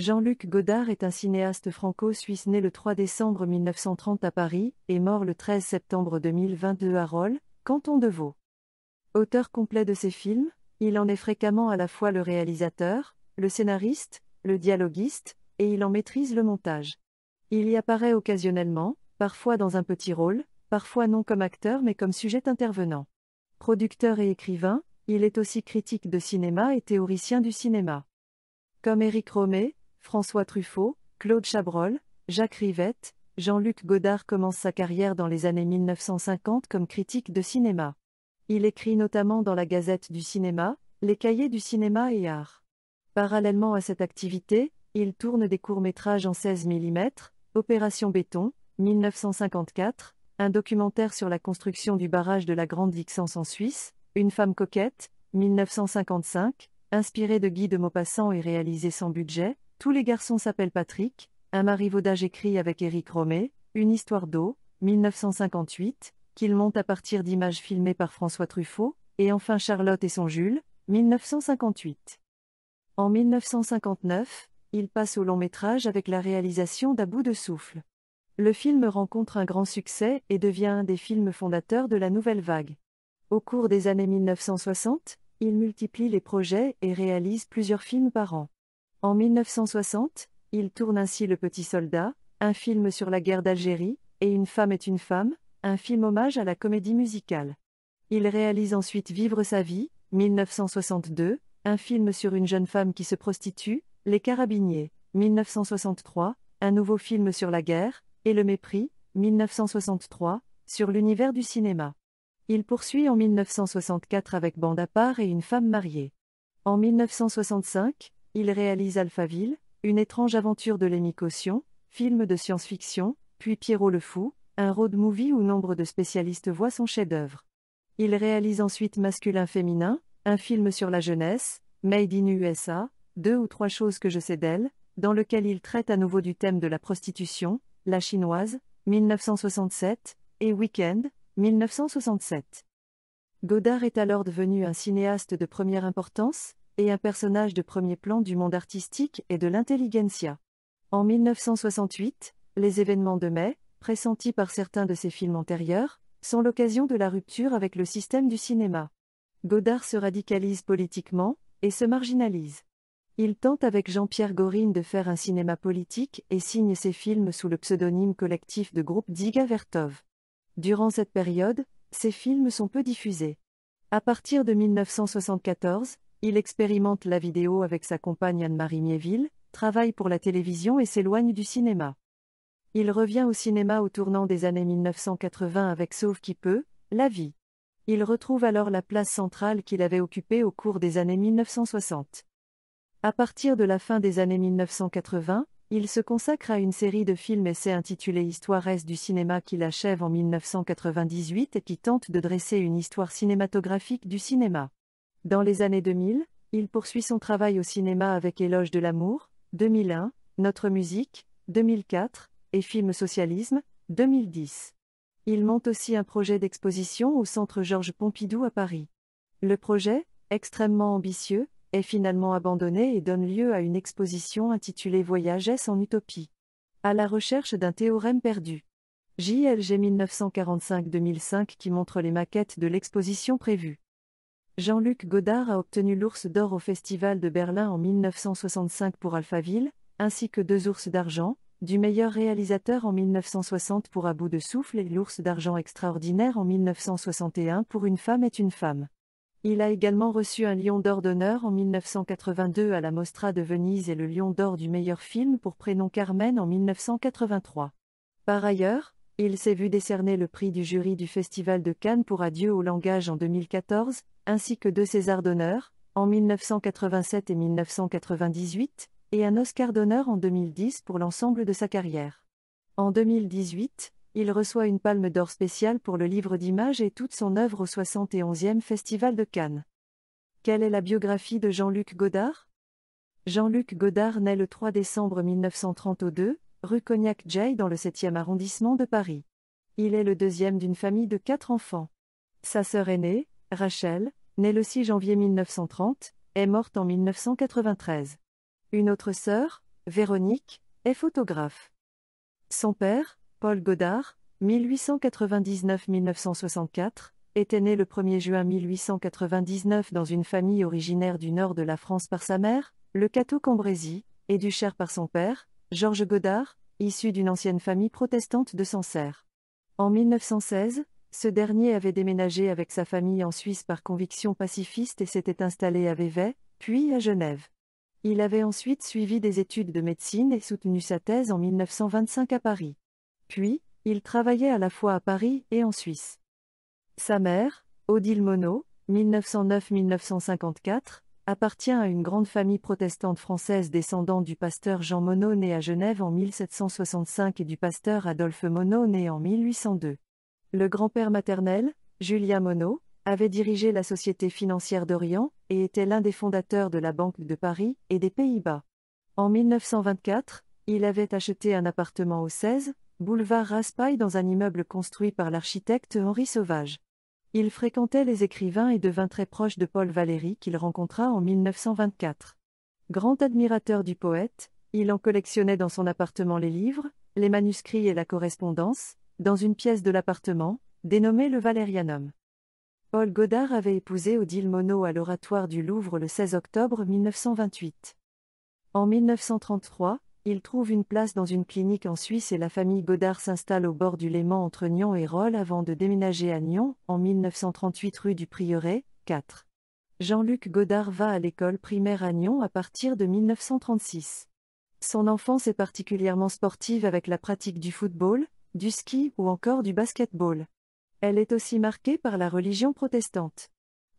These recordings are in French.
Jean-Luc Godard est un cinéaste franco-suisse né le 3 décembre 1930 à Paris et mort le 13 septembre 2022 à Rolles, canton de Vaud. Auteur complet de ses films, il en est fréquemment à la fois le réalisateur, le scénariste, le dialoguiste, et il en maîtrise le montage. Il y apparaît occasionnellement, parfois dans un petit rôle, parfois non comme acteur mais comme sujet intervenant. Producteur et écrivain, il est aussi critique de cinéma et théoricien du cinéma. Comme Éric Romet, François Truffaut, Claude Chabrol, Jacques Rivette, Jean-Luc Godard commence sa carrière dans les années 1950 comme critique de cinéma. Il écrit notamment dans la Gazette du cinéma, Les cahiers du cinéma et art. Parallèlement à cette activité, il tourne des courts-métrages en 16 mm, Opération Béton, 1954, un documentaire sur la construction du barrage de la Grande Vixence en Suisse, Une femme coquette, 1955, inspiré de Guy de Maupassant et réalisé sans budget, tous les garçons s'appellent Patrick, un marivaudage écrit avec Éric Romé, Une histoire d'eau, 1958, qu'il monte à partir d'images filmées par François Truffaut, et enfin Charlotte et son Jules, 1958. En 1959, il passe au long métrage avec la réalisation bout de Souffle. Le film rencontre un grand succès et devient un des films fondateurs de la nouvelle vague. Au cours des années 1960, il multiplie les projets et réalise plusieurs films par an. En 1960, il tourne ainsi Le Petit Soldat, un film sur la guerre d'Algérie, et Une femme est une femme, un film hommage à la comédie musicale. Il réalise ensuite Vivre sa vie, 1962, un film sur une jeune femme qui se prostitue, Les Carabiniers, 1963, un nouveau film sur la guerre, et Le Mépris, 1963, sur l'univers du cinéma. Il poursuit en 1964 avec Bande à part et Une femme mariée. En 1965, il réalise Alphaville, une étrange aventure de Lémi Caution, film de science-fiction, puis Pierrot le Fou, un road movie où nombre de spécialistes voient son chef-d'œuvre. Il réalise ensuite Masculin-Féminin, un film sur la jeunesse, Made in USA, deux ou trois choses que je sais d'elle, dans lequel il traite à nouveau du thème de la prostitution, La Chinoise, 1967, et Weekend, 1967. Godard est alors devenu un cinéaste de première importance, et un personnage de premier plan du monde artistique et de l'intelligentsia. En 1968, les événements de mai, pressentis par certains de ses films antérieurs, sont l'occasion de la rupture avec le système du cinéma. Godard se radicalise politiquement et se marginalise. Il tente avec Jean-Pierre Gorin de faire un cinéma politique et signe ses films sous le pseudonyme collectif de groupe Diga Vertov. Durant cette période, ses films sont peu diffusés. À partir de 1974, il expérimente la vidéo avec sa compagne Anne-Marie Miéville, travaille pour la télévision et s'éloigne du cinéma. Il revient au cinéma au tournant des années 1980 avec Sauve qui peut, La vie. Il retrouve alors la place centrale qu'il avait occupée au cours des années 1960. À partir de la fin des années 1980, il se consacre à une série de films essais intitulés Histoire du cinéma qu'il achève en 1998 et qui tente de dresser une histoire cinématographique du cinéma. Dans les années 2000, il poursuit son travail au cinéma avec Éloge de l'amour, 2001, Notre musique, 2004, et Film Socialisme, 2010. Il monte aussi un projet d'exposition au Centre Georges Pompidou à Paris. Le projet, extrêmement ambitieux, est finalement abandonné et donne lieu à une exposition intitulée Voyages en utopie. À la recherche d'un théorème perdu. JLG 1945-2005 qui montre les maquettes de l'exposition prévue. Jean-Luc Godard a obtenu l'Ours d'or au Festival de Berlin en 1965 pour Alphaville, ainsi que deux ours d'argent, du meilleur réalisateur en 1960 pour À bout de souffle et l'ours d'argent extraordinaire en 1961 pour Une femme est une femme. Il a également reçu un lion d'or d'honneur en 1982 à la Mostra de Venise et le lion d'or du meilleur film pour Prénom Carmen en 1983. Par ailleurs, il s'est vu décerner le prix du jury du Festival de Cannes pour Adieu au langage en 2014, ainsi que deux Césars d'honneur, en 1987 et 1998, et un Oscar d'honneur en 2010 pour l'ensemble de sa carrière. En 2018, il reçoit une palme d'or spéciale pour le livre d'images et toute son œuvre au 71e Festival de Cannes. Quelle est la biographie de Jean-Luc Godard Jean-Luc Godard naît le 3 décembre 1932, rue Cognac-Jay dans le 7e arrondissement de Paris. Il est le deuxième d'une famille de quatre enfants. Sa sœur aînée, Rachel, née le 6 janvier 1930, est morte en 1993. Une autre sœur, Véronique, est photographe. Son père, Paul Godard, 1899-1964, était né le 1er juin 1899 dans une famille originaire du nord de la France par sa mère, le Cateau Cambrésis, et du Cher par son père, Georges Godard, issu d'une ancienne famille protestante de Sancerre. En 1916, ce dernier avait déménagé avec sa famille en Suisse par conviction pacifiste et s'était installé à Vevey, puis à Genève. Il avait ensuite suivi des études de médecine et soutenu sa thèse en 1925 à Paris. Puis, il travaillait à la fois à Paris et en Suisse. Sa mère, Odile Monod, 1909-1954, appartient à une grande famille protestante française descendant du pasteur Jean Monod né à Genève en 1765 et du pasteur Adolphe Monod né en 1802. Le grand-père maternel, Julien Monod, avait dirigé la Société financière d'Orient et était l'un des fondateurs de la Banque de Paris et des Pays-Bas. En 1924, il avait acheté un appartement au 16, boulevard Raspail dans un immeuble construit par l'architecte Henri Sauvage. Il fréquentait les écrivains et devint très proche de Paul Valéry qu'il rencontra en 1924. Grand admirateur du poète, il en collectionnait dans son appartement les livres, les manuscrits et la correspondance, dans une pièce de l'appartement, dénommée le Valérianum. Paul Godard avait épousé Odile Monod à l'Oratoire du Louvre le 16 octobre 1928. En 1933, il trouve une place dans une clinique en Suisse et la famille Godard s'installe au bord du Léman entre Nyon et Rolles avant de déménager à Nyon, en 1938 rue du Prieuré, 4. Jean-Luc Godard va à l'école primaire à Nyon à partir de 1936. Son enfance est particulièrement sportive avec la pratique du football, du ski ou encore du basketball. Elle est aussi marquée par la religion protestante.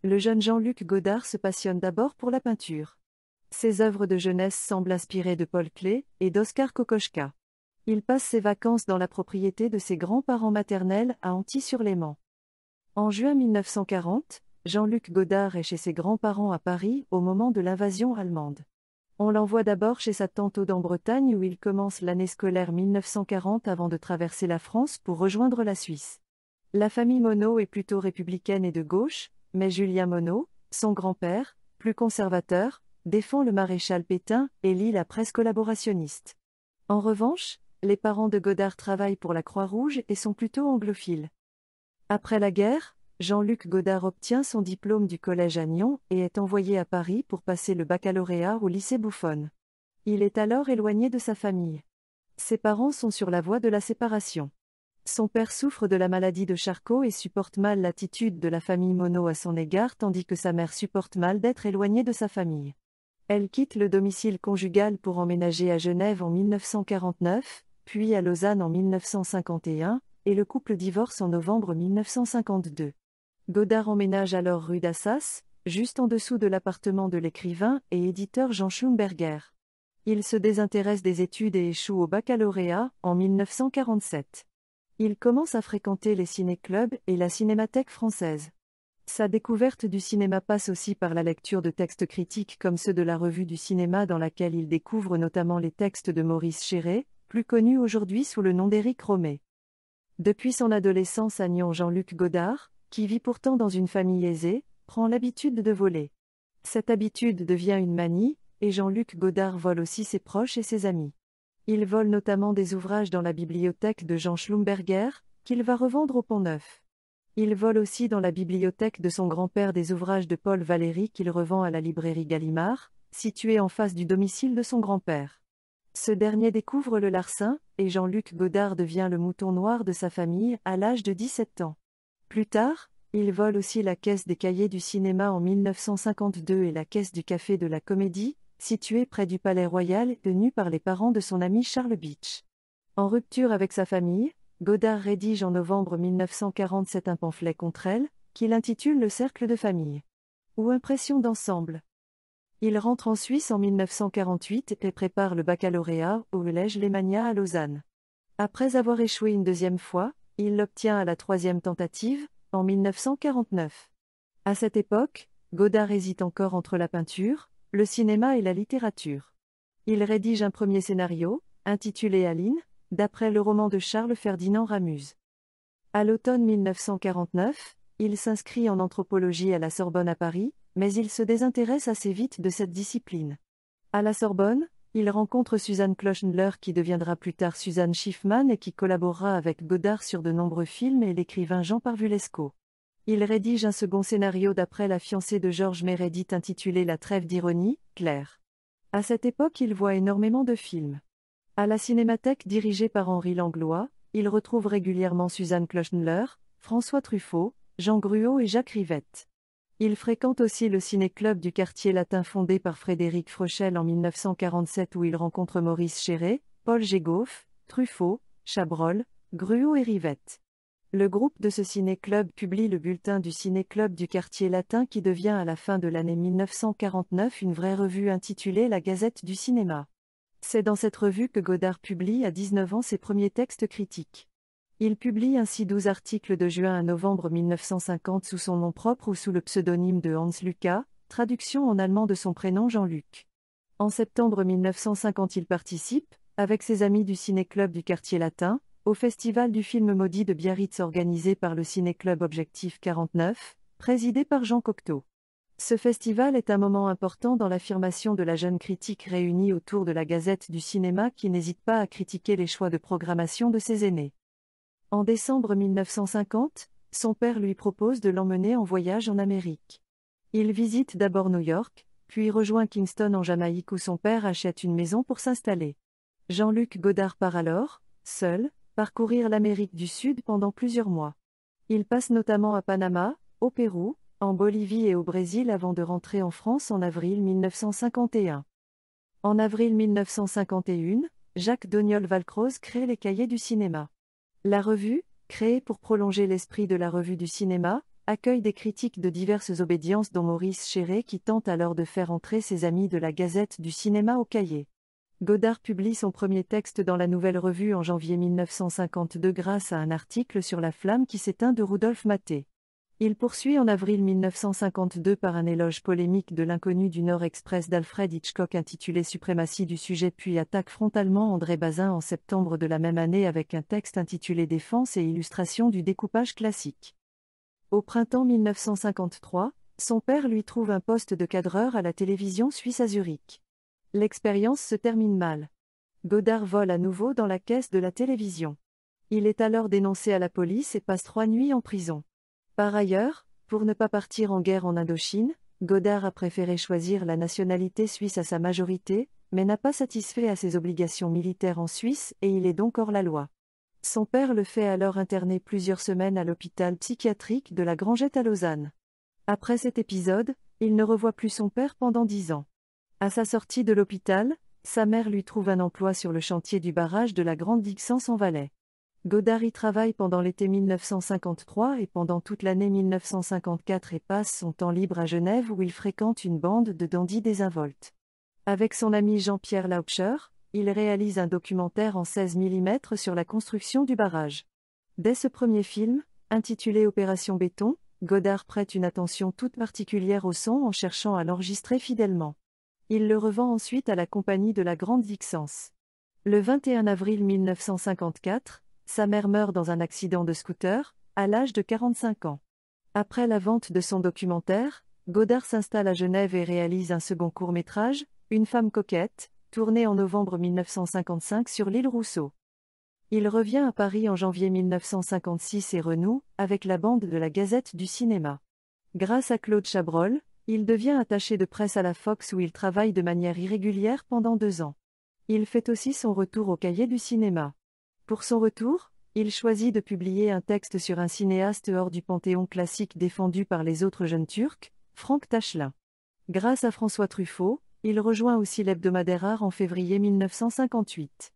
Le jeune Jean-Luc Godard se passionne d'abord pour la peinture. Ses œuvres de jeunesse semblent inspirées de Paul Klee et d'Oscar Kokoschka. Il passe ses vacances dans la propriété de ses grands-parents maternels à Anty-sur-Léman. En juin 1940, Jean-Luc Godard est chez ses grands-parents à Paris au moment de l'invasion allemande. On l'envoie d'abord chez sa tante Aude Bretagne où il commence l'année scolaire 1940 avant de traverser la France pour rejoindre la Suisse. La famille Monod est plutôt républicaine et de gauche, mais Julien Monod, son grand-père, plus conservateur, défend le maréchal Pétain et lit la presse collaborationniste. En revanche, les parents de Godard travaillent pour la Croix-Rouge et sont plutôt anglophiles. Après la guerre, Jean-Luc Godard obtient son diplôme du Collège Nyon et est envoyé à Paris pour passer le baccalauréat au lycée Bouffonne. Il est alors éloigné de sa famille. Ses parents sont sur la voie de la séparation. Son père souffre de la maladie de Charcot et supporte mal l'attitude de la famille Monod à son égard tandis que sa mère supporte mal d'être éloignée de sa famille. Elle quitte le domicile conjugal pour emménager à Genève en 1949, puis à Lausanne en 1951, et le couple divorce en novembre 1952. Godard emménage alors rue d'Assas, juste en dessous de l'appartement de l'écrivain et éditeur Jean Schumberger. Il se désintéresse des études et échoue au baccalauréat en 1947. Il commence à fréquenter les ciné-clubs et la cinémathèque française. Sa découverte du cinéma passe aussi par la lecture de textes critiques comme ceux de la Revue du cinéma dans laquelle il découvre notamment les textes de Maurice Chéré, plus connu aujourd'hui sous le nom d'Éric Romé. Depuis son adolescence à Nyon, Jean-Luc Godard, qui vit pourtant dans une famille aisée, prend l'habitude de voler. Cette habitude devient une manie, et Jean-Luc Godard vole aussi ses proches et ses amis. Il vole notamment des ouvrages dans la bibliothèque de Jean Schlumberger, qu'il va revendre au Pont Neuf. Il vole aussi dans la bibliothèque de son grand-père des ouvrages de Paul Valéry qu'il revend à la librairie Gallimard, située en face du domicile de son grand-père. Ce dernier découvre le larcin, et Jean-Luc Godard devient le mouton noir de sa famille à l'âge de 17 ans. Plus tard, il vole aussi la caisse des cahiers du cinéma en 1952 et la caisse du café de la comédie, située près du Palais Royal, tenue par les parents de son ami Charles Beach. En rupture avec sa famille, Godard rédige en novembre 1947 un pamphlet contre elle, qu'il intitule Le cercle de famille ou impression d'ensemble. Il rentre en Suisse en 1948 et prépare le baccalauréat au Lège Lémania à Lausanne. Après avoir échoué une deuxième fois, il l'obtient à la troisième tentative, en 1949. À cette époque, Godard hésite encore entre la peinture, le cinéma et la littérature. Il rédige un premier scénario, intitulé Aline, d'après le roman de Charles Ferdinand Ramuse. À l'automne 1949, il s'inscrit en anthropologie à la Sorbonne à Paris, mais il se désintéresse assez vite de cette discipline. À la Sorbonne, il rencontre Suzanne Kloschendler qui deviendra plus tard Suzanne Schiffman et qui collaborera avec Godard sur de nombreux films et l'écrivain Jean Parvulesco. Il rédige un second scénario d'après la fiancée de Georges Meredith intitulé La trêve d'ironie, Claire. À cette époque, il voit énormément de films. À la Cinémathèque dirigée par Henri Langlois, il retrouve régulièrement Suzanne Kloschendler, François Truffaut, Jean Gruot et Jacques Rivette. Il fréquente aussi le ciné-club du quartier latin fondé par Frédéric Freuchel en 1947 où il rencontre Maurice Chéré, Paul Gégoff, Truffaut, Chabrol, Gruot et Rivette. Le groupe de ce ciné-club publie le bulletin du ciné-club du quartier latin qui devient à la fin de l'année 1949 une vraie revue intitulée La Gazette du cinéma. C'est dans cette revue que Godard publie à 19 ans ses premiers textes critiques. Il publie ainsi 12 articles de juin à novembre 1950 sous son nom propre ou sous le pseudonyme de Hans Luca, traduction en allemand de son prénom Jean-Luc. En septembre 1950, il participe, avec ses amis du Ciné-Club du quartier latin, au Festival du film maudit de Biarritz organisé par le Ciné-Club Objectif 49, présidé par Jean Cocteau. Ce festival est un moment important dans l'affirmation de la jeune critique réunie autour de la Gazette du cinéma qui n'hésite pas à critiquer les choix de programmation de ses aînés. En décembre 1950, son père lui propose de l'emmener en voyage en Amérique. Il visite d'abord New York, puis rejoint Kingston en Jamaïque où son père achète une maison pour s'installer. Jean-Luc Godard part alors, seul, parcourir l'Amérique du Sud pendant plusieurs mois. Il passe notamment à Panama, au Pérou, en Bolivie et au Brésil avant de rentrer en France en avril 1951. En avril 1951, Jacques Doniol Valcroze crée les cahiers du cinéma. La revue, créée pour prolonger l'esprit de la revue du cinéma, accueille des critiques de diverses obédiences dont Maurice Chéré qui tente alors de faire entrer ses amis de la Gazette du cinéma au cahier. Godard publie son premier texte dans la Nouvelle Revue en janvier 1952 grâce à un article sur la flamme qui s'éteint de Rudolf Maté. Il poursuit en avril 1952 par un éloge polémique de l'inconnu du Nord Express d'Alfred Hitchcock intitulé Suprématie du sujet puis attaque frontalement André Bazin en septembre de la même année avec un texte intitulé Défense et illustration du découpage classique. Au printemps 1953, son père lui trouve un poste de cadreur à la télévision suisse à Zurich. L'expérience se termine mal. Godard vole à nouveau dans la caisse de la télévision. Il est alors dénoncé à la police et passe trois nuits en prison. Par ailleurs, pour ne pas partir en guerre en Indochine, Godard a préféré choisir la nationalité suisse à sa majorité, mais n'a pas satisfait à ses obligations militaires en Suisse et il est donc hors la loi. Son père le fait alors interner plusieurs semaines à l'hôpital psychiatrique de la Grangette à Lausanne. Après cet épisode, il ne revoit plus son père pendant dix ans. À sa sortie de l'hôpital, sa mère lui trouve un emploi sur le chantier du barrage de la Grande Dixence en Valais. Godard y travaille pendant l'été 1953 et pendant toute l'année 1954 et passe son temps libre à Genève où il fréquente une bande de dandies désinvoltes. Avec son ami Jean-Pierre Laupcher, il réalise un documentaire en 16 mm sur la construction du barrage. Dès ce premier film, intitulé Opération Béton, Godard prête une attention toute particulière au son en cherchant à l'enregistrer fidèlement. Il le revend ensuite à la compagnie de la Grande Vixence. Le 21 avril 1954, sa mère meurt dans un accident de scooter, à l'âge de 45 ans. Après la vente de son documentaire, Godard s'installe à Genève et réalise un second court-métrage, Une femme coquette, tourné en novembre 1955 sur l'île Rousseau. Il revient à Paris en janvier 1956 et renoue avec la bande de la Gazette du cinéma. Grâce à Claude Chabrol, il devient attaché de presse à la Fox où il travaille de manière irrégulière pendant deux ans. Il fait aussi son retour au cahier du cinéma. Pour son retour, il choisit de publier un texte sur un cinéaste hors du panthéon classique défendu par les autres jeunes Turcs, Frank Tachelin. Grâce à François Truffaut, il rejoint aussi l'hebdomadaire Art en février 1958.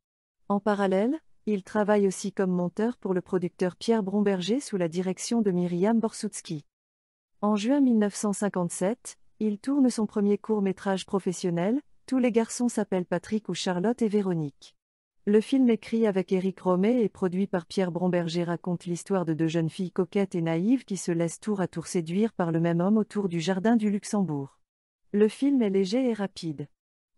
En parallèle, il travaille aussi comme monteur pour le producteur Pierre Bromberger sous la direction de Myriam Borsoutsky. En juin 1957, il tourne son premier court-métrage professionnel, Tous les garçons s'appellent Patrick ou Charlotte et Véronique. Le film écrit avec Éric Romé et produit par Pierre Bromberger raconte l'histoire de deux jeunes filles coquettes et naïves qui se laissent tour à tour séduire par le même homme autour du jardin du Luxembourg. Le film est léger et rapide.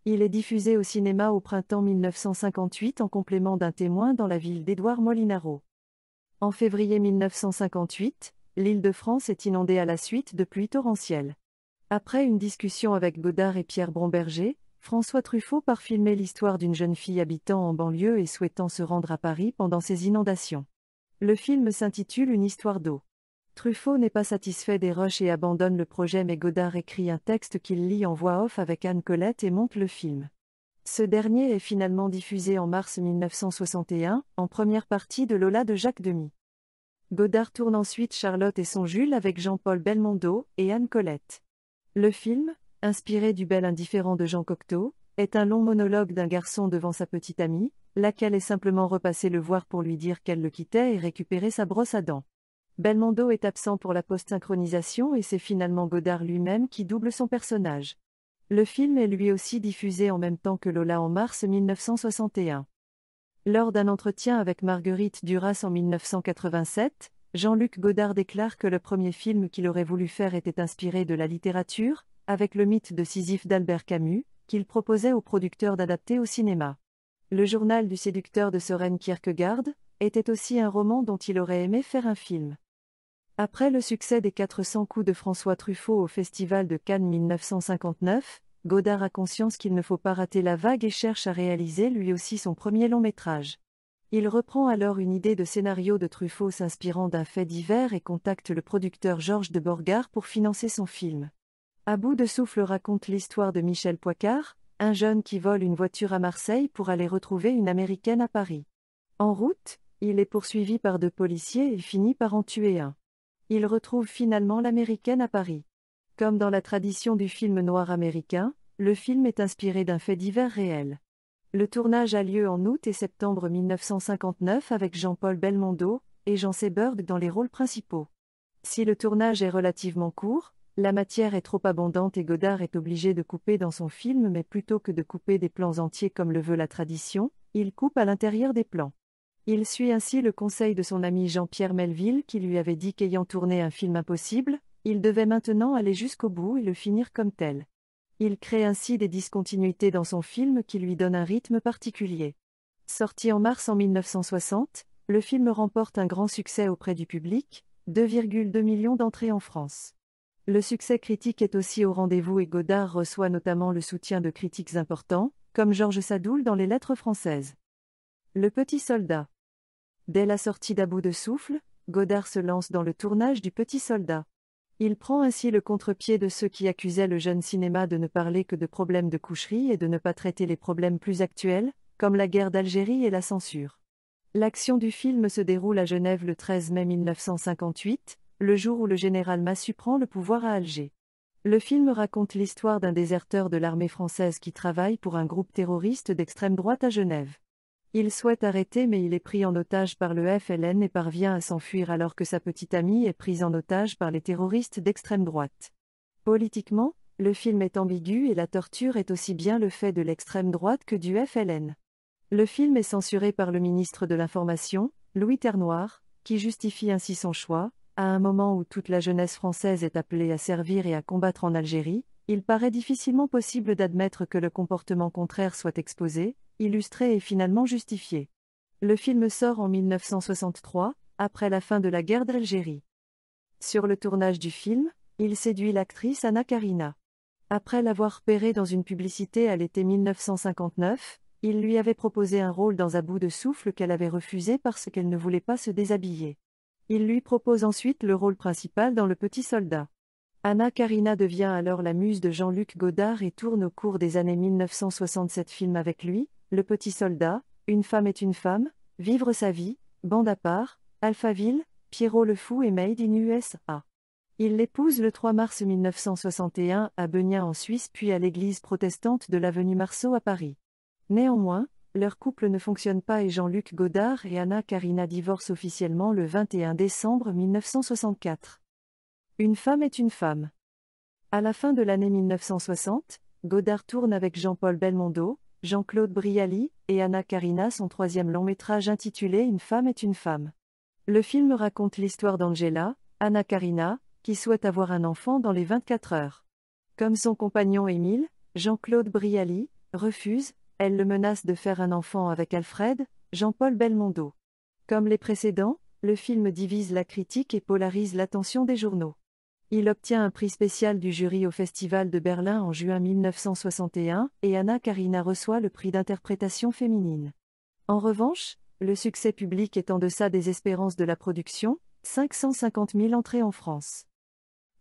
Il est diffusé au cinéma au printemps 1958 en complément d'un témoin dans la ville d'Édouard Molinaro. En février 1958, l'Île-de-France est inondée à la suite de pluies torrentielles. Après une discussion avec Godard et Pierre Bromberger, François Truffaut part filmer l'histoire d'une jeune fille habitant en banlieue et souhaitant se rendre à Paris pendant ses inondations. Le film s'intitule Une histoire d'eau. Truffaut n'est pas satisfait des rushs et abandonne le projet mais Godard écrit un texte qu'il lit en voix off avec Anne Colette et monte le film. Ce dernier est finalement diffusé en mars 1961, en première partie de Lola de Jacques Demy. Godard tourne ensuite Charlotte et son Jules avec Jean-Paul Belmondo et Anne Colette. Le film, inspiré du bel indifférent de Jean Cocteau, est un long monologue d'un garçon devant sa petite amie, laquelle est simplement repassée le voir pour lui dire qu'elle le quittait et récupérer sa brosse à dents. Belmondo est absent pour la post-synchronisation et c'est finalement Godard lui-même qui double son personnage. Le film est lui aussi diffusé en même temps que Lola en mars 1961. Lors d'un entretien avec Marguerite Duras en 1987, Jean-Luc Godard déclare que le premier film qu'il aurait voulu faire était inspiré de la littérature, avec le mythe de Sisyphe d'Albert Camus, qu'il proposait au producteurs d'adapter au cinéma. Le journal du séducteur de Soren Kierkegaard était aussi un roman dont il aurait aimé faire un film. Après le succès des 400 coups de François Truffaut au Festival de Cannes 1959, Godard a conscience qu'il ne faut pas rater la vague et cherche à réaliser lui aussi son premier long métrage. Il reprend alors une idée de scénario de Truffaut s'inspirant d'un fait divers et contacte le producteur Georges de Borgard pour financer son film. À bout de souffle raconte l'histoire de Michel Poicard, un jeune qui vole une voiture à Marseille pour aller retrouver une Américaine à Paris. En route, il est poursuivi par deux policiers et finit par en tuer un. Il retrouve finalement l'Américaine à Paris. Comme dans la tradition du film noir américain, le film est inspiré d'un fait divers réel. Le tournage a lieu en août et septembre 1959 avec Jean-Paul Belmondo et Jean Seberg dans les rôles principaux. Si le tournage est relativement court, la matière est trop abondante et Godard est obligé de couper dans son film mais plutôt que de couper des plans entiers comme le veut la tradition, il coupe à l'intérieur des plans. Il suit ainsi le conseil de son ami Jean-Pierre Melville qui lui avait dit qu'ayant tourné un film impossible, il devait maintenant aller jusqu'au bout et le finir comme tel. Il crée ainsi des discontinuités dans son film qui lui donnent un rythme particulier. Sorti en mars en 1960, le film remporte un grand succès auprès du public, 2,2 millions d'entrées en France. Le succès critique est aussi au rendez-vous et Godard reçoit notamment le soutien de critiques importants, comme Georges Sadoul dans les Lettres françaises. Le Petit Soldat. Dès la sortie d'About de Souffle, Godard se lance dans le tournage du Petit Soldat. Il prend ainsi le contre-pied de ceux qui accusaient le jeune cinéma de ne parler que de problèmes de coucherie et de ne pas traiter les problèmes plus actuels, comme la guerre d'Algérie et la censure. L'action du film se déroule à Genève le 13 mai 1958, le jour où le général Massu prend le pouvoir à Alger. Le film raconte l'histoire d'un déserteur de l'armée française qui travaille pour un groupe terroriste d'extrême droite à Genève. Il souhaite arrêter mais il est pris en otage par le FLN et parvient à s'enfuir alors que sa petite amie est prise en otage par les terroristes d'extrême droite. Politiquement, le film est ambigu et la torture est aussi bien le fait de l'extrême droite que du FLN. Le film est censuré par le ministre de l'Information, Louis Ternoir, qui justifie ainsi son choix, à un moment où toute la jeunesse française est appelée à servir et à combattre en Algérie, il paraît difficilement possible d'admettre que le comportement contraire soit exposé, illustré et finalement justifié. Le film sort en 1963, après la fin de la guerre d'Algérie. Sur le tournage du film, il séduit l'actrice Anna Karina. Après l'avoir repérée dans une publicité à l'été 1959, il lui avait proposé un rôle dans un bout de souffle qu'elle avait refusé parce qu'elle ne voulait pas se déshabiller. Il lui propose ensuite le rôle principal dans Le Petit Soldat. Anna Karina devient alors la muse de Jean-Luc Godard et tourne au cours des années 1967 films avec lui, Le Petit Soldat, Une femme est une femme, Vivre sa vie, Bande à part, Alphaville, Pierrot le Fou et Made in USA. Il l'épouse le 3 mars 1961 à Beugnat en Suisse puis à l'église protestante de l'avenue Marceau à Paris. Néanmoins, leur couple ne fonctionne pas et Jean-Luc Godard et Anna Karina divorcent officiellement le 21 décembre 1964. Une femme est une femme. À la fin de l'année 1960, Godard tourne avec Jean-Paul Belmondo, Jean-Claude Brialy et Anna Karina son troisième long métrage intitulé Une femme est une femme. Le film raconte l'histoire d'Angela, Anna Karina, qui souhaite avoir un enfant dans les 24 heures. Comme son compagnon Émile, Jean-Claude Brialy refuse, elle le menace de faire un enfant avec Alfred, Jean-Paul Belmondo. Comme les précédents, le film divise la critique et polarise l'attention des journaux. Il obtient un prix spécial du jury au Festival de Berlin en juin 1961 et Anna Karina reçoit le prix d'interprétation féminine. En revanche, le succès public est en deçà des espérances de la production, 550 000 entrées en France.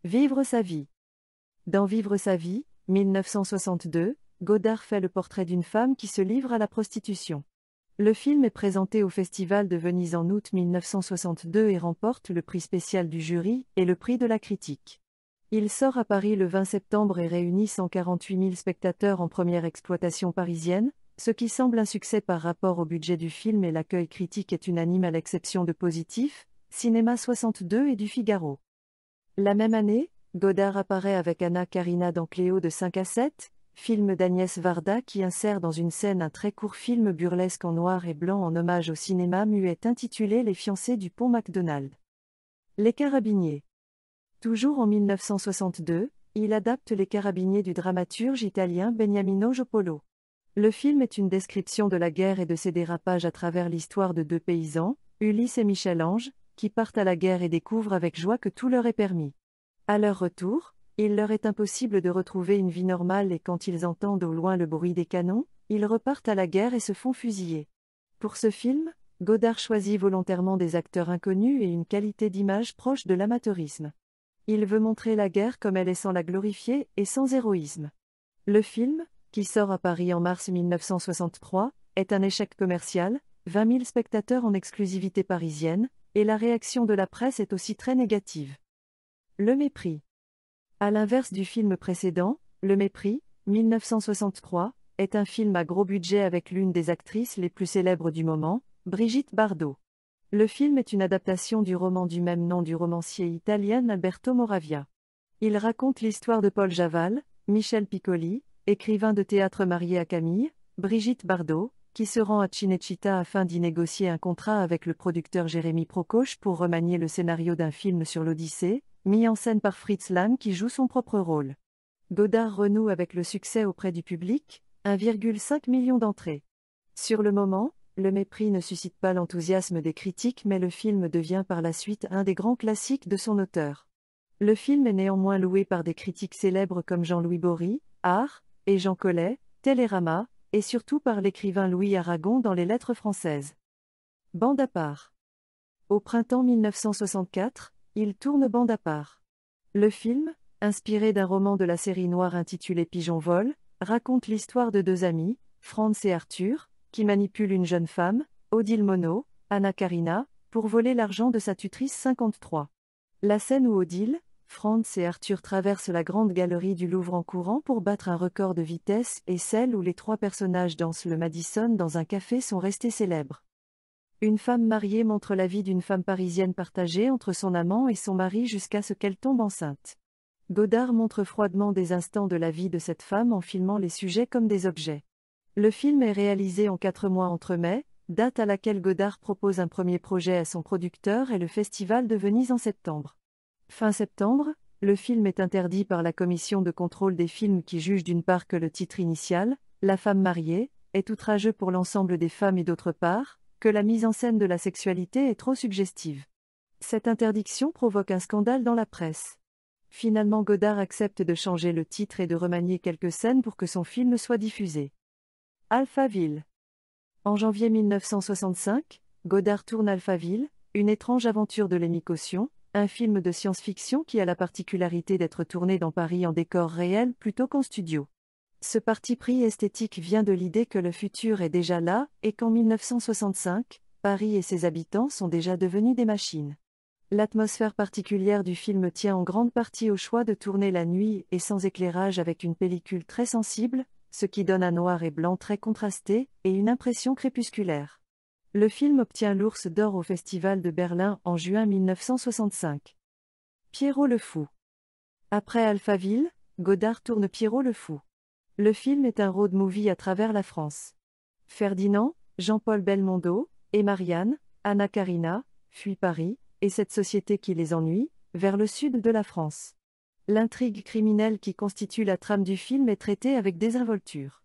Vivre sa vie. Dans Vivre sa vie, 1962, Godard fait le portrait d'une femme qui se livre à la prostitution. Le film est présenté au Festival de Venise en août 1962 et remporte le prix spécial du jury et le prix de la critique. Il sort à Paris le 20 septembre et réunit 148 000 spectateurs en première exploitation parisienne, ce qui semble un succès par rapport au budget du film et l'accueil critique est unanime à l'exception de Positif, Cinéma 62 et du Figaro. La même année, Godard apparaît avec Anna Karina dans Cléo de 5 à 7, film d'Agnès Varda qui insère dans une scène un très court film burlesque en noir et blanc en hommage au cinéma muet intitulé Les fiancés du pont MacDonald. Les carabiniers. Toujours en 1962, il adapte Les carabiniers du dramaturge italien Beniamino Giopolo. Le film est une description de la guerre et de ses dérapages à travers l'histoire de deux paysans, Ulysse et Michel-Ange, qui partent à la guerre et découvrent avec joie que tout leur est permis. À leur retour, il leur est impossible de retrouver une vie normale et quand ils entendent au loin le bruit des canons, ils repartent à la guerre et se font fusiller. Pour ce film, Godard choisit volontairement des acteurs inconnus et une qualité d'image proche de l'amateurisme. Il veut montrer la guerre comme elle est sans la glorifier et sans héroïsme. Le film, qui sort à Paris en mars 1963, est un échec commercial, 20 000 spectateurs en exclusivité parisienne, et la réaction de la presse est aussi très négative. Le mépris. À l'inverse du film précédent, Le Mépris, 1963, est un film à gros budget avec l'une des actrices les plus célèbres du moment, Brigitte Bardot. Le film est une adaptation du roman du même nom du romancier italien Alberto Moravia. Il raconte l'histoire de Paul Javal, Michel Piccoli, écrivain de théâtre marié à Camille, Brigitte Bardot, qui se rend à Cinecittà afin d'y négocier un contrat avec le producteur Jérémy Procoche pour remanier le scénario d'un film sur l'Odyssée, mis en scène par Fritz Lang qui joue son propre rôle. Godard renoue avec le succès auprès du public, 1,5 million d'entrées. Sur le moment, le mépris ne suscite pas l'enthousiasme des critiques mais le film devient par la suite un des grands classiques de son auteur. Le film est néanmoins loué par des critiques célèbres comme Jean-Louis Bory, Art, et Jean Collet, Télérama, et surtout par l'écrivain Louis Aragon dans les lettres françaises. Bande à part. Au printemps 1964, il tourne bande à part. Le film, inspiré d'un roman de la série noire intitulé Pigeon vol, raconte l'histoire de deux amis, Franz et Arthur, qui manipulent une jeune femme, Odile Mono, Anna Karina, pour voler l'argent de sa tutrice 53. La scène où Odile, Franz et Arthur traversent la grande galerie du Louvre en courant pour battre un record de vitesse et celle où les trois personnages dansent le Madison dans un café sont restés célèbres. Une femme mariée montre la vie d'une femme parisienne partagée entre son amant et son mari jusqu'à ce qu'elle tombe enceinte. Godard montre froidement des instants de la vie de cette femme en filmant les sujets comme des objets. Le film est réalisé en quatre mois entre mai, date à laquelle Godard propose un premier projet à son producteur et le Festival de Venise en septembre. Fin septembre, le film est interdit par la commission de contrôle des films qui juge d'une part que le titre initial, La femme mariée, est outrageux pour l'ensemble des femmes et d'autre part, que la mise en scène de la sexualité est trop suggestive. Cette interdiction provoque un scandale dans la presse. Finalement Godard accepte de changer le titre et de remanier quelques scènes pour que son film soit diffusé. Alphaville. En janvier 1965, Godard tourne Alphaville, une étrange aventure de Lémi un film de science-fiction qui a la particularité d'être tourné dans Paris en décor réel plutôt qu'en studio. Ce parti pris esthétique vient de l'idée que le futur est déjà là, et qu'en 1965, Paris et ses habitants sont déjà devenus des machines. L'atmosphère particulière du film tient en grande partie au choix de tourner la nuit et sans éclairage avec une pellicule très sensible, ce qui donne un noir et blanc très contrasté et une impression crépusculaire. Le film obtient l'Ours d'or au Festival de Berlin en juin 1965. Pierrot le Fou. Après Alphaville, Godard tourne Pierrot le Fou. Le film est un road movie à travers la France. Ferdinand, Jean-Paul Belmondo, et Marianne, Anna Karina, fuient Paris, et cette société qui les ennuie, vers le sud de la France. L'intrigue criminelle qui constitue la trame du film est traitée avec désinvolture.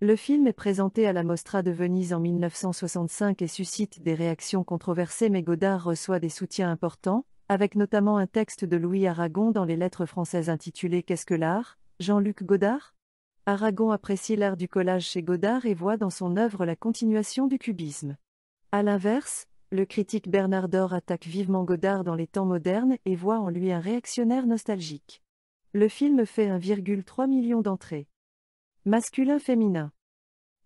Le film est présenté à la Mostra de Venise en 1965 et suscite des réactions controversées mais Godard reçoit des soutiens importants, avec notamment un texte de Louis Aragon dans les lettres françaises intitulé Qu'est-ce que l'art Jean-Luc Godard Aragon apprécie l'art du collage chez Godard et voit dans son œuvre la continuation du cubisme. A l'inverse, le critique Bernard d'Or attaque vivement Godard dans les temps modernes et voit en lui un réactionnaire nostalgique. Le film fait 1,3 million d'entrées. Masculin-féminin.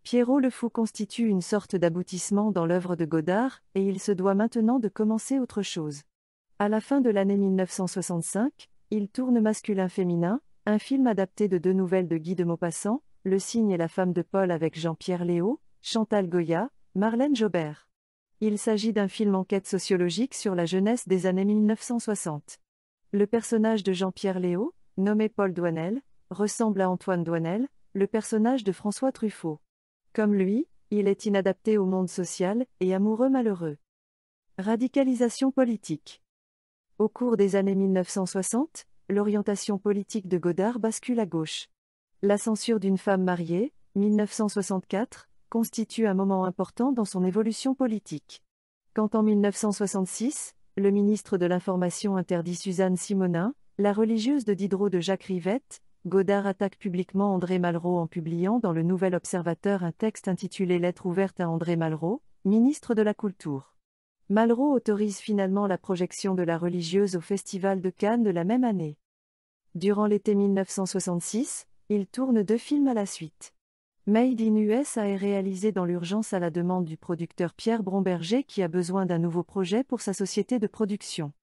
Pierrot le Fou constitue une sorte d'aboutissement dans l'œuvre de Godard, et il se doit maintenant de commencer autre chose. À la fin de l'année 1965, il tourne Masculin-féminin, un film adapté de deux nouvelles de Guy de Maupassant, Le signe et la femme de Paul avec Jean-Pierre Léo, Chantal Goya, Marlène Jobert. Il s'agit d'un film enquête sociologique sur la jeunesse des années 1960. Le personnage de Jean-Pierre Léo, nommé Paul Douanel, ressemble à Antoine Douanel, le personnage de François Truffaut. Comme lui, il est inadapté au monde social et amoureux malheureux. Radicalisation politique. Au cours des années 1960, l'orientation politique de Godard bascule à gauche. La censure d'une femme mariée, 1964, constitue un moment important dans son évolution politique. Quand en 1966, le ministre de l'Information interdit Suzanne Simonin, la religieuse de Diderot de Jacques Rivette, Godard attaque publiquement André Malraux en publiant dans le Nouvel Observateur un texte intitulé Lettre ouverte à André Malraux, ministre de la Culture. Malraux autorise finalement la projection de la religieuse au Festival de Cannes de la même année. Durant l'été 1966, il tourne deux films à la suite. Made in USA est réalisé dans l'urgence à la demande du producteur Pierre Bromberger qui a besoin d'un nouveau projet pour sa société de production.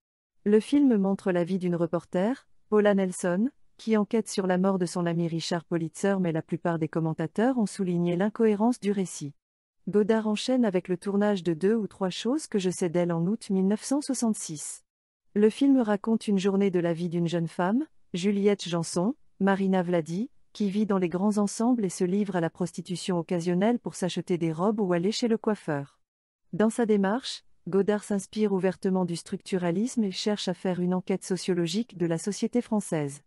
Le film montre la vie d'une reporter, Paula Nelson, qui enquête sur la mort de son ami Richard Politzer mais la plupart des commentateurs ont souligné l'incohérence du récit. Godard enchaîne avec le tournage de deux ou trois choses que je sais d'elle en août 1966. Le film raconte une journée de la vie d'une jeune femme, Juliette Janson, Marina Vladi, qui vit dans les grands ensembles et se livre à la prostitution occasionnelle pour s'acheter des robes ou aller chez le coiffeur. Dans sa démarche, Godard s'inspire ouvertement du structuralisme et cherche à faire une enquête sociologique de la société française.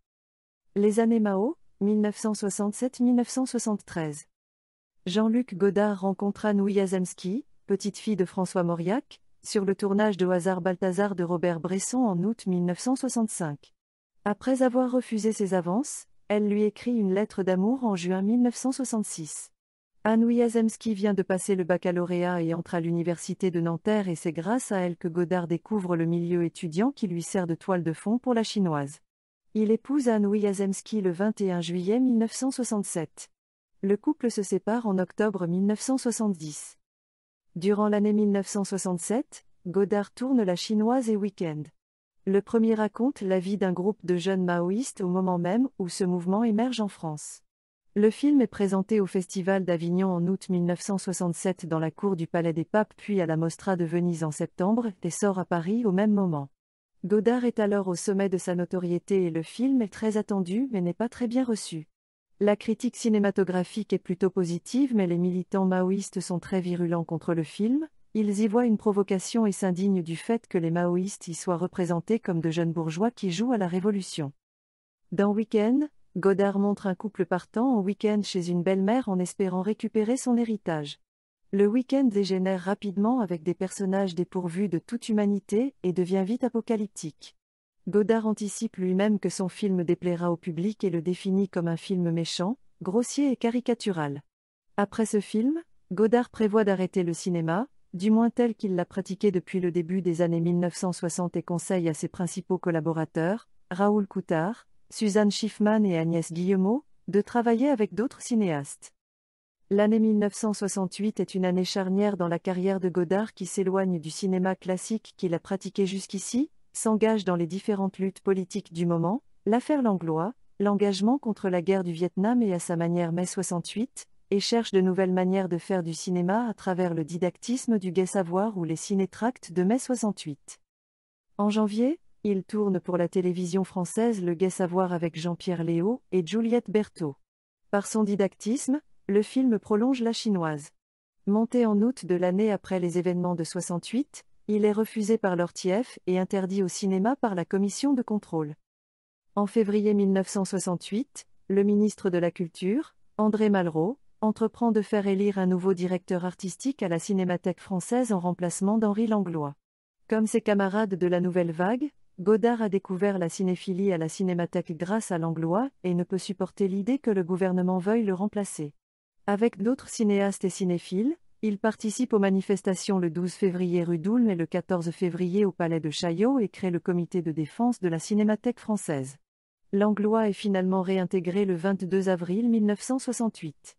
Les années Mao, 1967-1973. Jean-Luc Godard rencontre Nouya Zemski, petite fille de François Mauriac, sur le tournage de Hazard Balthazar de Robert Bresson en août 1965. Après avoir refusé ses avances, elle lui écrit une lettre d'amour en juin 1966. Annoui Zemski vient de passer le baccalauréat et entre à l'université de Nanterre et c'est grâce à elle que Godard découvre le milieu étudiant qui lui sert de toile de fond pour la chinoise. Il épouse Anouya le 21 juillet 1967. Le couple se sépare en octobre 1970. Durant l'année 1967, Godard tourne La Chinoise et Weekend. Le premier raconte la vie d'un groupe de jeunes maoïstes au moment même où ce mouvement émerge en France. Le film est présenté au Festival d'Avignon en août 1967 dans la cour du Palais des Papes puis à la Mostra de Venise en septembre et sort à Paris au même moment. Godard est alors au sommet de sa notoriété et le film est très attendu mais n'est pas très bien reçu. La critique cinématographique est plutôt positive mais les militants maoïstes sont très virulents contre le film, ils y voient une provocation et s'indignent du fait que les maoïstes y soient représentés comme de jeunes bourgeois qui jouent à la révolution. Dans Weekend, Godard montre un couple partant en week-end chez une belle-mère en espérant récupérer son héritage. Le week-end dégénère rapidement avec des personnages dépourvus de toute humanité et devient vite apocalyptique. Godard anticipe lui-même que son film déplaira au public et le définit comme un film méchant, grossier et caricatural. Après ce film, Godard prévoit d'arrêter le cinéma, du moins tel qu'il l'a pratiqué depuis le début des années 1960 et conseille à ses principaux collaborateurs, Raoul Coutard, Suzanne Schiffman et Agnès Guillemot, de travailler avec d'autres cinéastes. L'année 1968 est une année charnière dans la carrière de Godard qui s'éloigne du cinéma classique qu'il a pratiqué jusqu'ici, s'engage dans les différentes luttes politiques du moment, l'affaire Langlois, l'engagement contre la guerre du Vietnam et à sa manière mai 68, et cherche de nouvelles manières de faire du cinéma à travers le didactisme du gai savoir ou les cinétracts de mai 68. En janvier, il tourne pour la télévision française Le gai savoir avec Jean-Pierre Léo et Juliette Berthaud. Par son didactisme, le film prolonge la chinoise. Monté en août de l'année après les événements de 68, il est refusé par l'ORTIEF et interdit au cinéma par la commission de contrôle. En février 1968, le ministre de la Culture, André Malraux, entreprend de faire élire un nouveau directeur artistique à la Cinémathèque française en remplacement d'Henri Langlois. Comme ses camarades de la Nouvelle Vague, Godard a découvert la cinéphilie à la Cinémathèque grâce à Langlois et ne peut supporter l'idée que le gouvernement veuille le remplacer. Avec d'autres cinéastes et cinéphiles, il participe aux manifestations le 12 février rue Doulme et le 14 février au Palais de Chaillot et crée le comité de défense de la Cinémathèque française. Langlois est finalement réintégré le 22 avril 1968.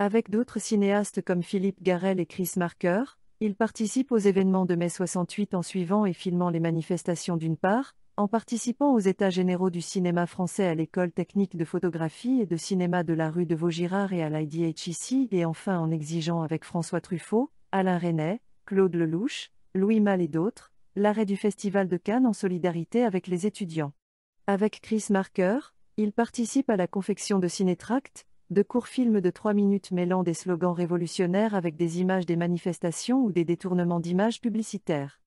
Avec d'autres cinéastes comme Philippe Garel et Chris Marker, il participe aux événements de mai 68 en suivant et filmant les manifestations d'une part, en participant aux États généraux du cinéma français à l'École technique de photographie et de cinéma de la rue de Vaugirard et à l'IDHEC et enfin en exigeant avec François Truffaut, Alain Resnais, Claude Lelouch, Louis Malle et d'autres, l'arrêt du Festival de Cannes en solidarité avec les étudiants. Avec Chris Marker, il participe à la confection de cinétractes, de courts films de 3 minutes mêlant des slogans révolutionnaires avec des images des manifestations ou des détournements d'images publicitaires.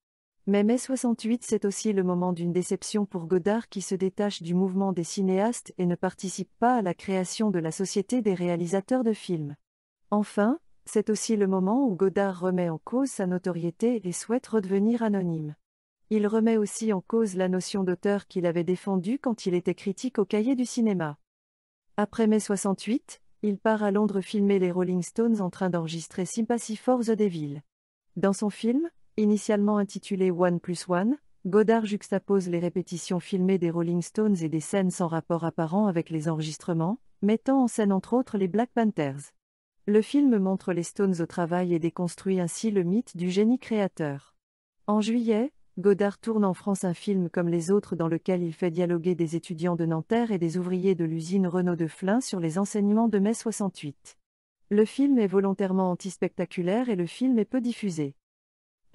Mais mai 68 c'est aussi le moment d'une déception pour Godard qui se détache du mouvement des cinéastes et ne participe pas à la création de la Société des réalisateurs de films. Enfin, c'est aussi le moment où Godard remet en cause sa notoriété et souhaite redevenir anonyme. Il remet aussi en cause la notion d'auteur qu'il avait défendue quand il était critique au cahier du cinéma. Après mai 68, il part à Londres filmer les Rolling Stones en train d'enregistrer Sympathy for the Devil. Dans son film, Initialement intitulé One Plus One, Godard juxtapose les répétitions filmées des Rolling Stones et des scènes sans rapport apparent avec les enregistrements, mettant en scène entre autres les Black Panthers. Le film montre les Stones au travail et déconstruit ainsi le mythe du génie créateur. En juillet, Godard tourne en France un film comme les autres dans lequel il fait dialoguer des étudiants de Nanterre et des ouvriers de l'usine Renault de Flins sur les enseignements de mai 68. Le film est volontairement antispectaculaire et le film est peu diffusé.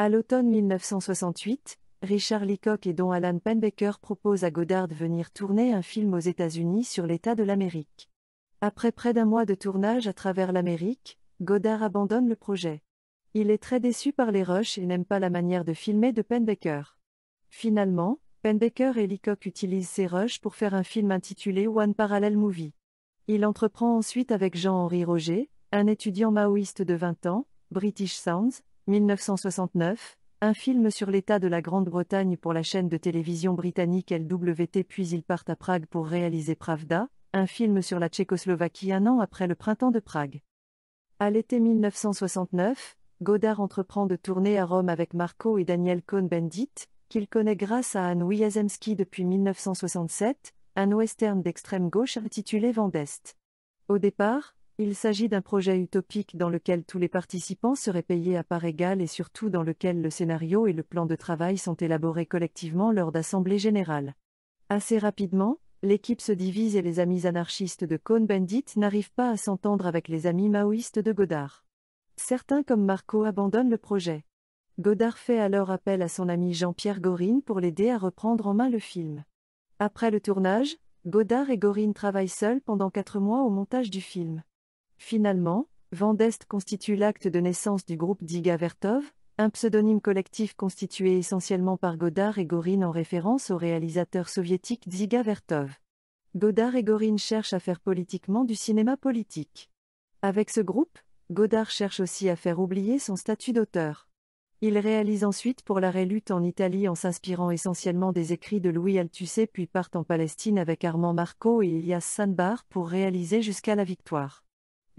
À l'automne 1968, Richard Leacock et Don Alan Penbaker proposent à Goddard de venir tourner un film aux États-Unis sur l'état de l'Amérique. Après près d'un mois de tournage à travers l'Amérique, Goddard abandonne le projet. Il est très déçu par les rushs et n'aime pas la manière de filmer de Penbaker. Finalement, Penbaker et Leacock utilisent ces rushs pour faire un film intitulé One Parallel Movie. Il entreprend ensuite avec Jean-Henri Roger, un étudiant maoïste de 20 ans, British Sounds, 1969, un film sur l'état de la Grande-Bretagne pour la chaîne de télévision britannique LWT puis ils partent à Prague pour réaliser Pravda, un film sur la Tchécoslovaquie un an après le printemps de Prague. À l'été 1969, Godard entreprend de tourner à Rome avec Marco et Daniel Cohn-Bendit, qu'il connaît grâce à Anne Wiesemski depuis 1967, un western d'extrême gauche intitulé Vendest. Au départ, il s'agit d'un projet utopique dans lequel tous les participants seraient payés à part égale et surtout dans lequel le scénario et le plan de travail sont élaborés collectivement lors d'assemblées générales. Assez rapidement, l'équipe se divise et les amis anarchistes de Cohn-Bendit n'arrivent pas à s'entendre avec les amis maoïstes de Godard. Certains comme Marco abandonnent le projet. Godard fait alors appel à son ami Jean-Pierre Gorin pour l'aider à reprendre en main le film. Après le tournage, Godard et Gorin travaillent seuls pendant quatre mois au montage du film. Finalement, Vendeste constitue l'acte de naissance du groupe Diga Vertov, un pseudonyme collectif constitué essentiellement par Godard et Gorin en référence au réalisateur soviétique Dziga Vertov. Godard et Gorin cherchent à faire politiquement du cinéma politique. Avec ce groupe, Godard cherche aussi à faire oublier son statut d'auteur. Il réalise ensuite pour la Lutte en Italie en s'inspirant essentiellement des écrits de Louis Althusser puis part en Palestine avec Armand Marco et Elias Sanbar pour réaliser Jusqu'à la victoire.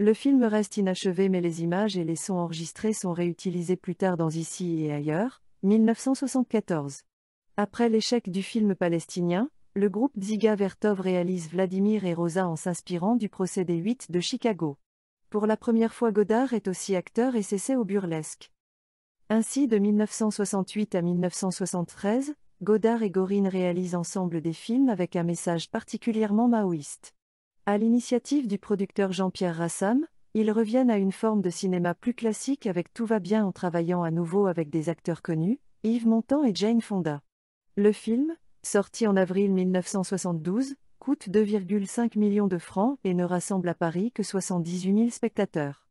Le film reste inachevé mais les images et les sons enregistrés sont réutilisés plus tard dans Ici et ailleurs, 1974. Après l'échec du film palestinien, le groupe Ziga Vertov réalise Vladimir et Rosa en s'inspirant du des 8 de Chicago. Pour la première fois Godard est aussi acteur et s'essaie au burlesque. Ainsi de 1968 à 1973, Godard et Gorin réalisent ensemble des films avec un message particulièrement maoïste. À l'initiative du producteur Jean-Pierre Rassam, ils reviennent à une forme de cinéma plus classique avec Tout va bien en travaillant à nouveau avec des acteurs connus, Yves Montand et Jane Fonda. Le film, sorti en avril 1972, coûte 2,5 millions de francs et ne rassemble à Paris que 78 000 spectateurs.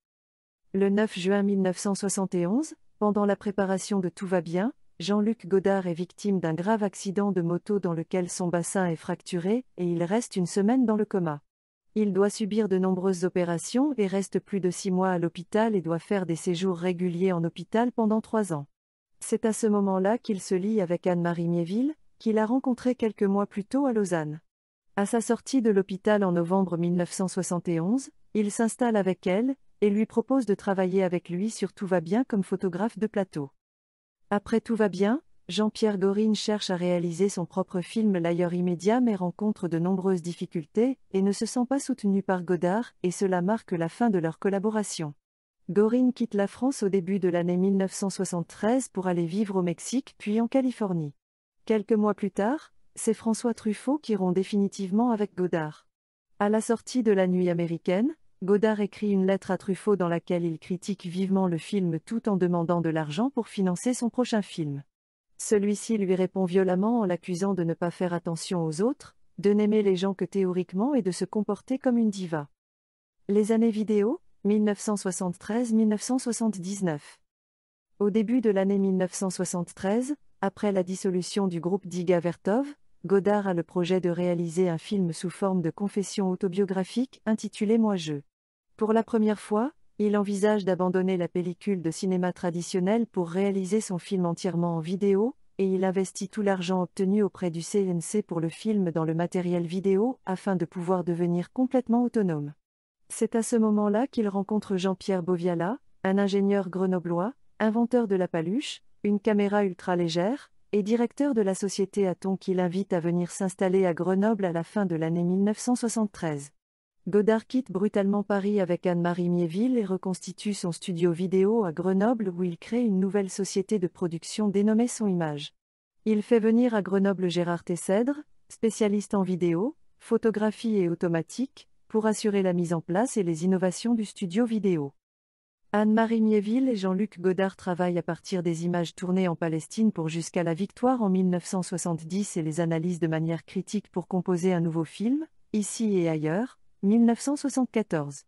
Le 9 juin 1971, pendant la préparation de Tout va bien, Jean-Luc Godard est victime d'un grave accident de moto dans lequel son bassin est fracturé et il reste une semaine dans le coma. Il doit subir de nombreuses opérations et reste plus de six mois à l'hôpital et doit faire des séjours réguliers en hôpital pendant trois ans. C'est à ce moment-là qu'il se lie avec Anne-Marie Miéville, qu'il a rencontrée quelques mois plus tôt à Lausanne. À sa sortie de l'hôpital en novembre 1971, il s'installe avec elle, et lui propose de travailler avec lui sur Tout va bien comme photographe de plateau. Après Tout va bien, Jean-Pierre Gorin cherche à réaliser son propre film L'ailleurs immédiat mais rencontre de nombreuses difficultés et ne se sent pas soutenu par Godard et cela marque la fin de leur collaboration. Gorin quitte la France au début de l'année 1973 pour aller vivre au Mexique puis en Californie. Quelques mois plus tard, c'est François Truffaut qui rompt définitivement avec Godard. À la sortie de La Nuit américaine, Godard écrit une lettre à Truffaut dans laquelle il critique vivement le film tout en demandant de l'argent pour financer son prochain film. Celui-ci lui répond violemment en l'accusant de ne pas faire attention aux autres, de n'aimer les gens que théoriquement et de se comporter comme une diva. Les années vidéo, 1973-1979. Au début de l'année 1973, après la dissolution du groupe Diga Vertov, Godard a le projet de réaliser un film sous forme de confession autobiographique intitulé Moi je. Pour la première fois, il envisage d'abandonner la pellicule de cinéma traditionnelle pour réaliser son film entièrement en vidéo, et il investit tout l'argent obtenu auprès du CNC pour le film dans le matériel vidéo, afin de pouvoir devenir complètement autonome. C'est à ce moment-là qu'il rencontre Jean-Pierre Boviala, un ingénieur grenoblois, inventeur de la paluche, une caméra ultra légère, et directeur de la société Aton qu'il invite à venir s'installer à Grenoble à la fin de l'année 1973. Godard quitte brutalement Paris avec Anne-Marie Miéville et reconstitue son studio vidéo à Grenoble où il crée une nouvelle société de production dénommée Son Image. Il fait venir à Grenoble Gérard Tessèdre, spécialiste en vidéo, photographie et automatique, pour assurer la mise en place et les innovations du studio vidéo. Anne-Marie Miéville et Jean-Luc Godard travaillent à partir des images tournées en Palestine pour Jusqu'à la victoire en 1970 et les analysent de manière critique pour composer un nouveau film, ici et ailleurs, 1974.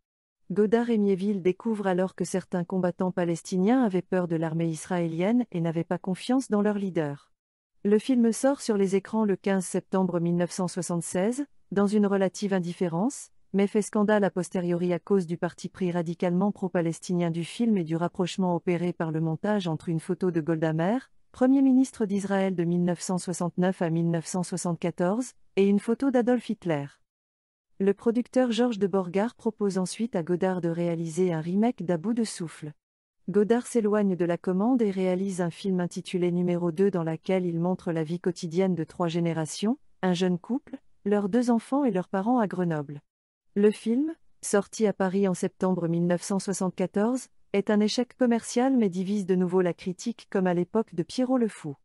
Godard et Mieville découvrent alors que certains combattants palestiniens avaient peur de l'armée israélienne et n'avaient pas confiance dans leur leader. Le film sort sur les écrans le 15 septembre 1976, dans une relative indifférence, mais fait scandale a posteriori à cause du parti pris radicalement pro-palestinien du film et du rapprochement opéré par le montage entre une photo de Golda Meir, Premier ministre d'Israël de 1969 à 1974, et une photo d'Adolf Hitler. Le producteur Georges de Borgard propose ensuite à Godard de réaliser un remake d'À de souffle. Godard s'éloigne de la commande et réalise un film intitulé Numéro 2 dans lequel il montre la vie quotidienne de trois générations, un jeune couple, leurs deux enfants et leurs parents à Grenoble. Le film, sorti à Paris en septembre 1974, est un échec commercial mais divise de nouveau la critique comme à l'époque de Pierrot le Fou.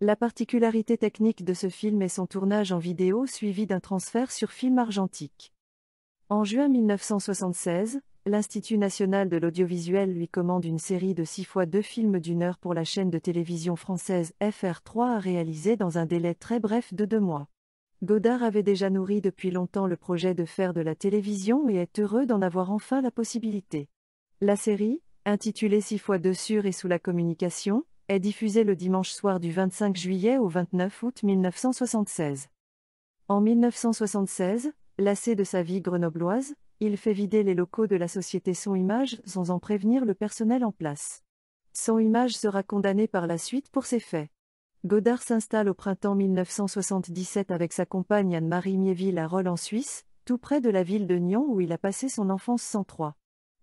La particularité technique de ce film est son tournage en vidéo suivi d'un transfert sur film argentique. En juin 1976, l'Institut national de l'audiovisuel lui commande une série de 6 fois 2 films d'une heure pour la chaîne de télévision française FR3 à réaliser dans un délai très bref de deux mois. Godard avait déjà nourri depuis longtemps le projet de faire de la télévision et est heureux d'en avoir enfin la possibilité. La série, intitulée 6 fois 2 sur et sous la communication, est diffusé le dimanche soir du 25 juillet au 29 août 1976. En 1976, lassé de sa vie grenobloise, il fait vider les locaux de la société Son Image sans en prévenir le personnel en place. Son Image sera condamné par la suite pour ces faits. Godard s'installe au printemps 1977 avec sa compagne Anne-Marie Miéville à Rolles en Suisse, tout près de la ville de Nyon où il a passé son enfance 103.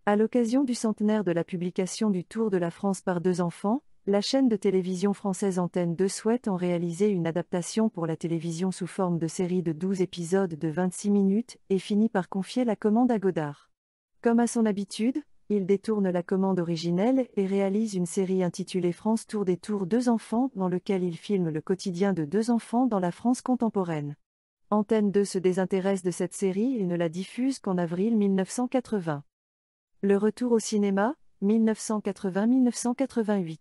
À l'occasion du centenaire de la publication du Tour de la France par deux enfants, la chaîne de télévision française Antenne 2 souhaite en réaliser une adaptation pour la télévision sous forme de série de 12 épisodes de 26 minutes et finit par confier la commande à Godard. Comme à son habitude, il détourne la commande originelle et réalise une série intitulée France Tour des Tours deux enfants dans lequel il filme le quotidien de deux enfants dans la France contemporaine. Antenne 2 se désintéresse de cette série et ne la diffuse qu'en avril 1980. Le retour au cinéma, 1980-1988.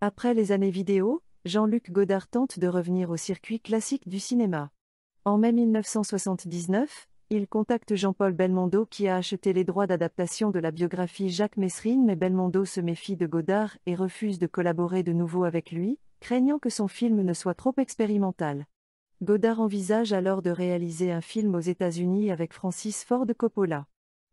Après les années vidéo, Jean-Luc Godard tente de revenir au circuit classique du cinéma. En mai 1979, il contacte Jean-Paul Belmondo qui a acheté les droits d'adaptation de la biographie Jacques Messrine mais Belmondo se méfie de Godard et refuse de collaborer de nouveau avec lui, craignant que son film ne soit trop expérimental. Godard envisage alors de réaliser un film aux États-Unis avec Francis Ford Coppola.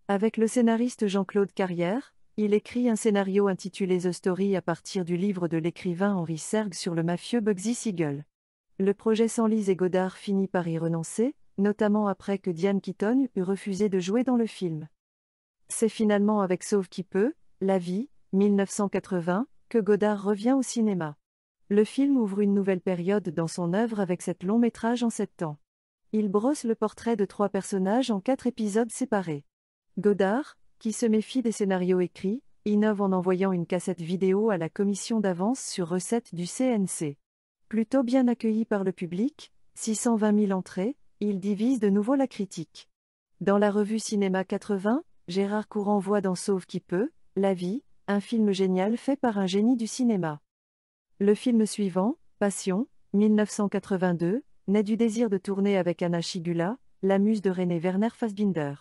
Avec le scénariste Jean-Claude Carrière, il écrit un scénario intitulé The Story à partir du livre de l'écrivain Henri Sergue sur le mafieux Bugsy Siegel. Le projet s'enlise et Godard finit par y renoncer, notamment après que Diane Keaton eut refusé de jouer dans le film. C'est finalement avec Sauve qui peut, La vie, 1980, que Godard revient au cinéma. Le film ouvre une nouvelle période dans son œuvre avec cet long métrage en sept temps. Il brosse le portrait de trois personnages en quatre épisodes séparés. Godard, qui se méfie des scénarios écrits, innove en envoyant une cassette vidéo à la commission d'avance sur recette du CNC. Plutôt bien accueilli par le public, 620 000 entrées, il divise de nouveau la critique. Dans la revue Cinéma 80, Gérard Courant voit dans Sauve qui peut, La vie, un film génial fait par un génie du cinéma. Le film suivant, Passion, 1982, naît du désir de tourner avec Anna Chigula, la muse de René Werner Fassbinder.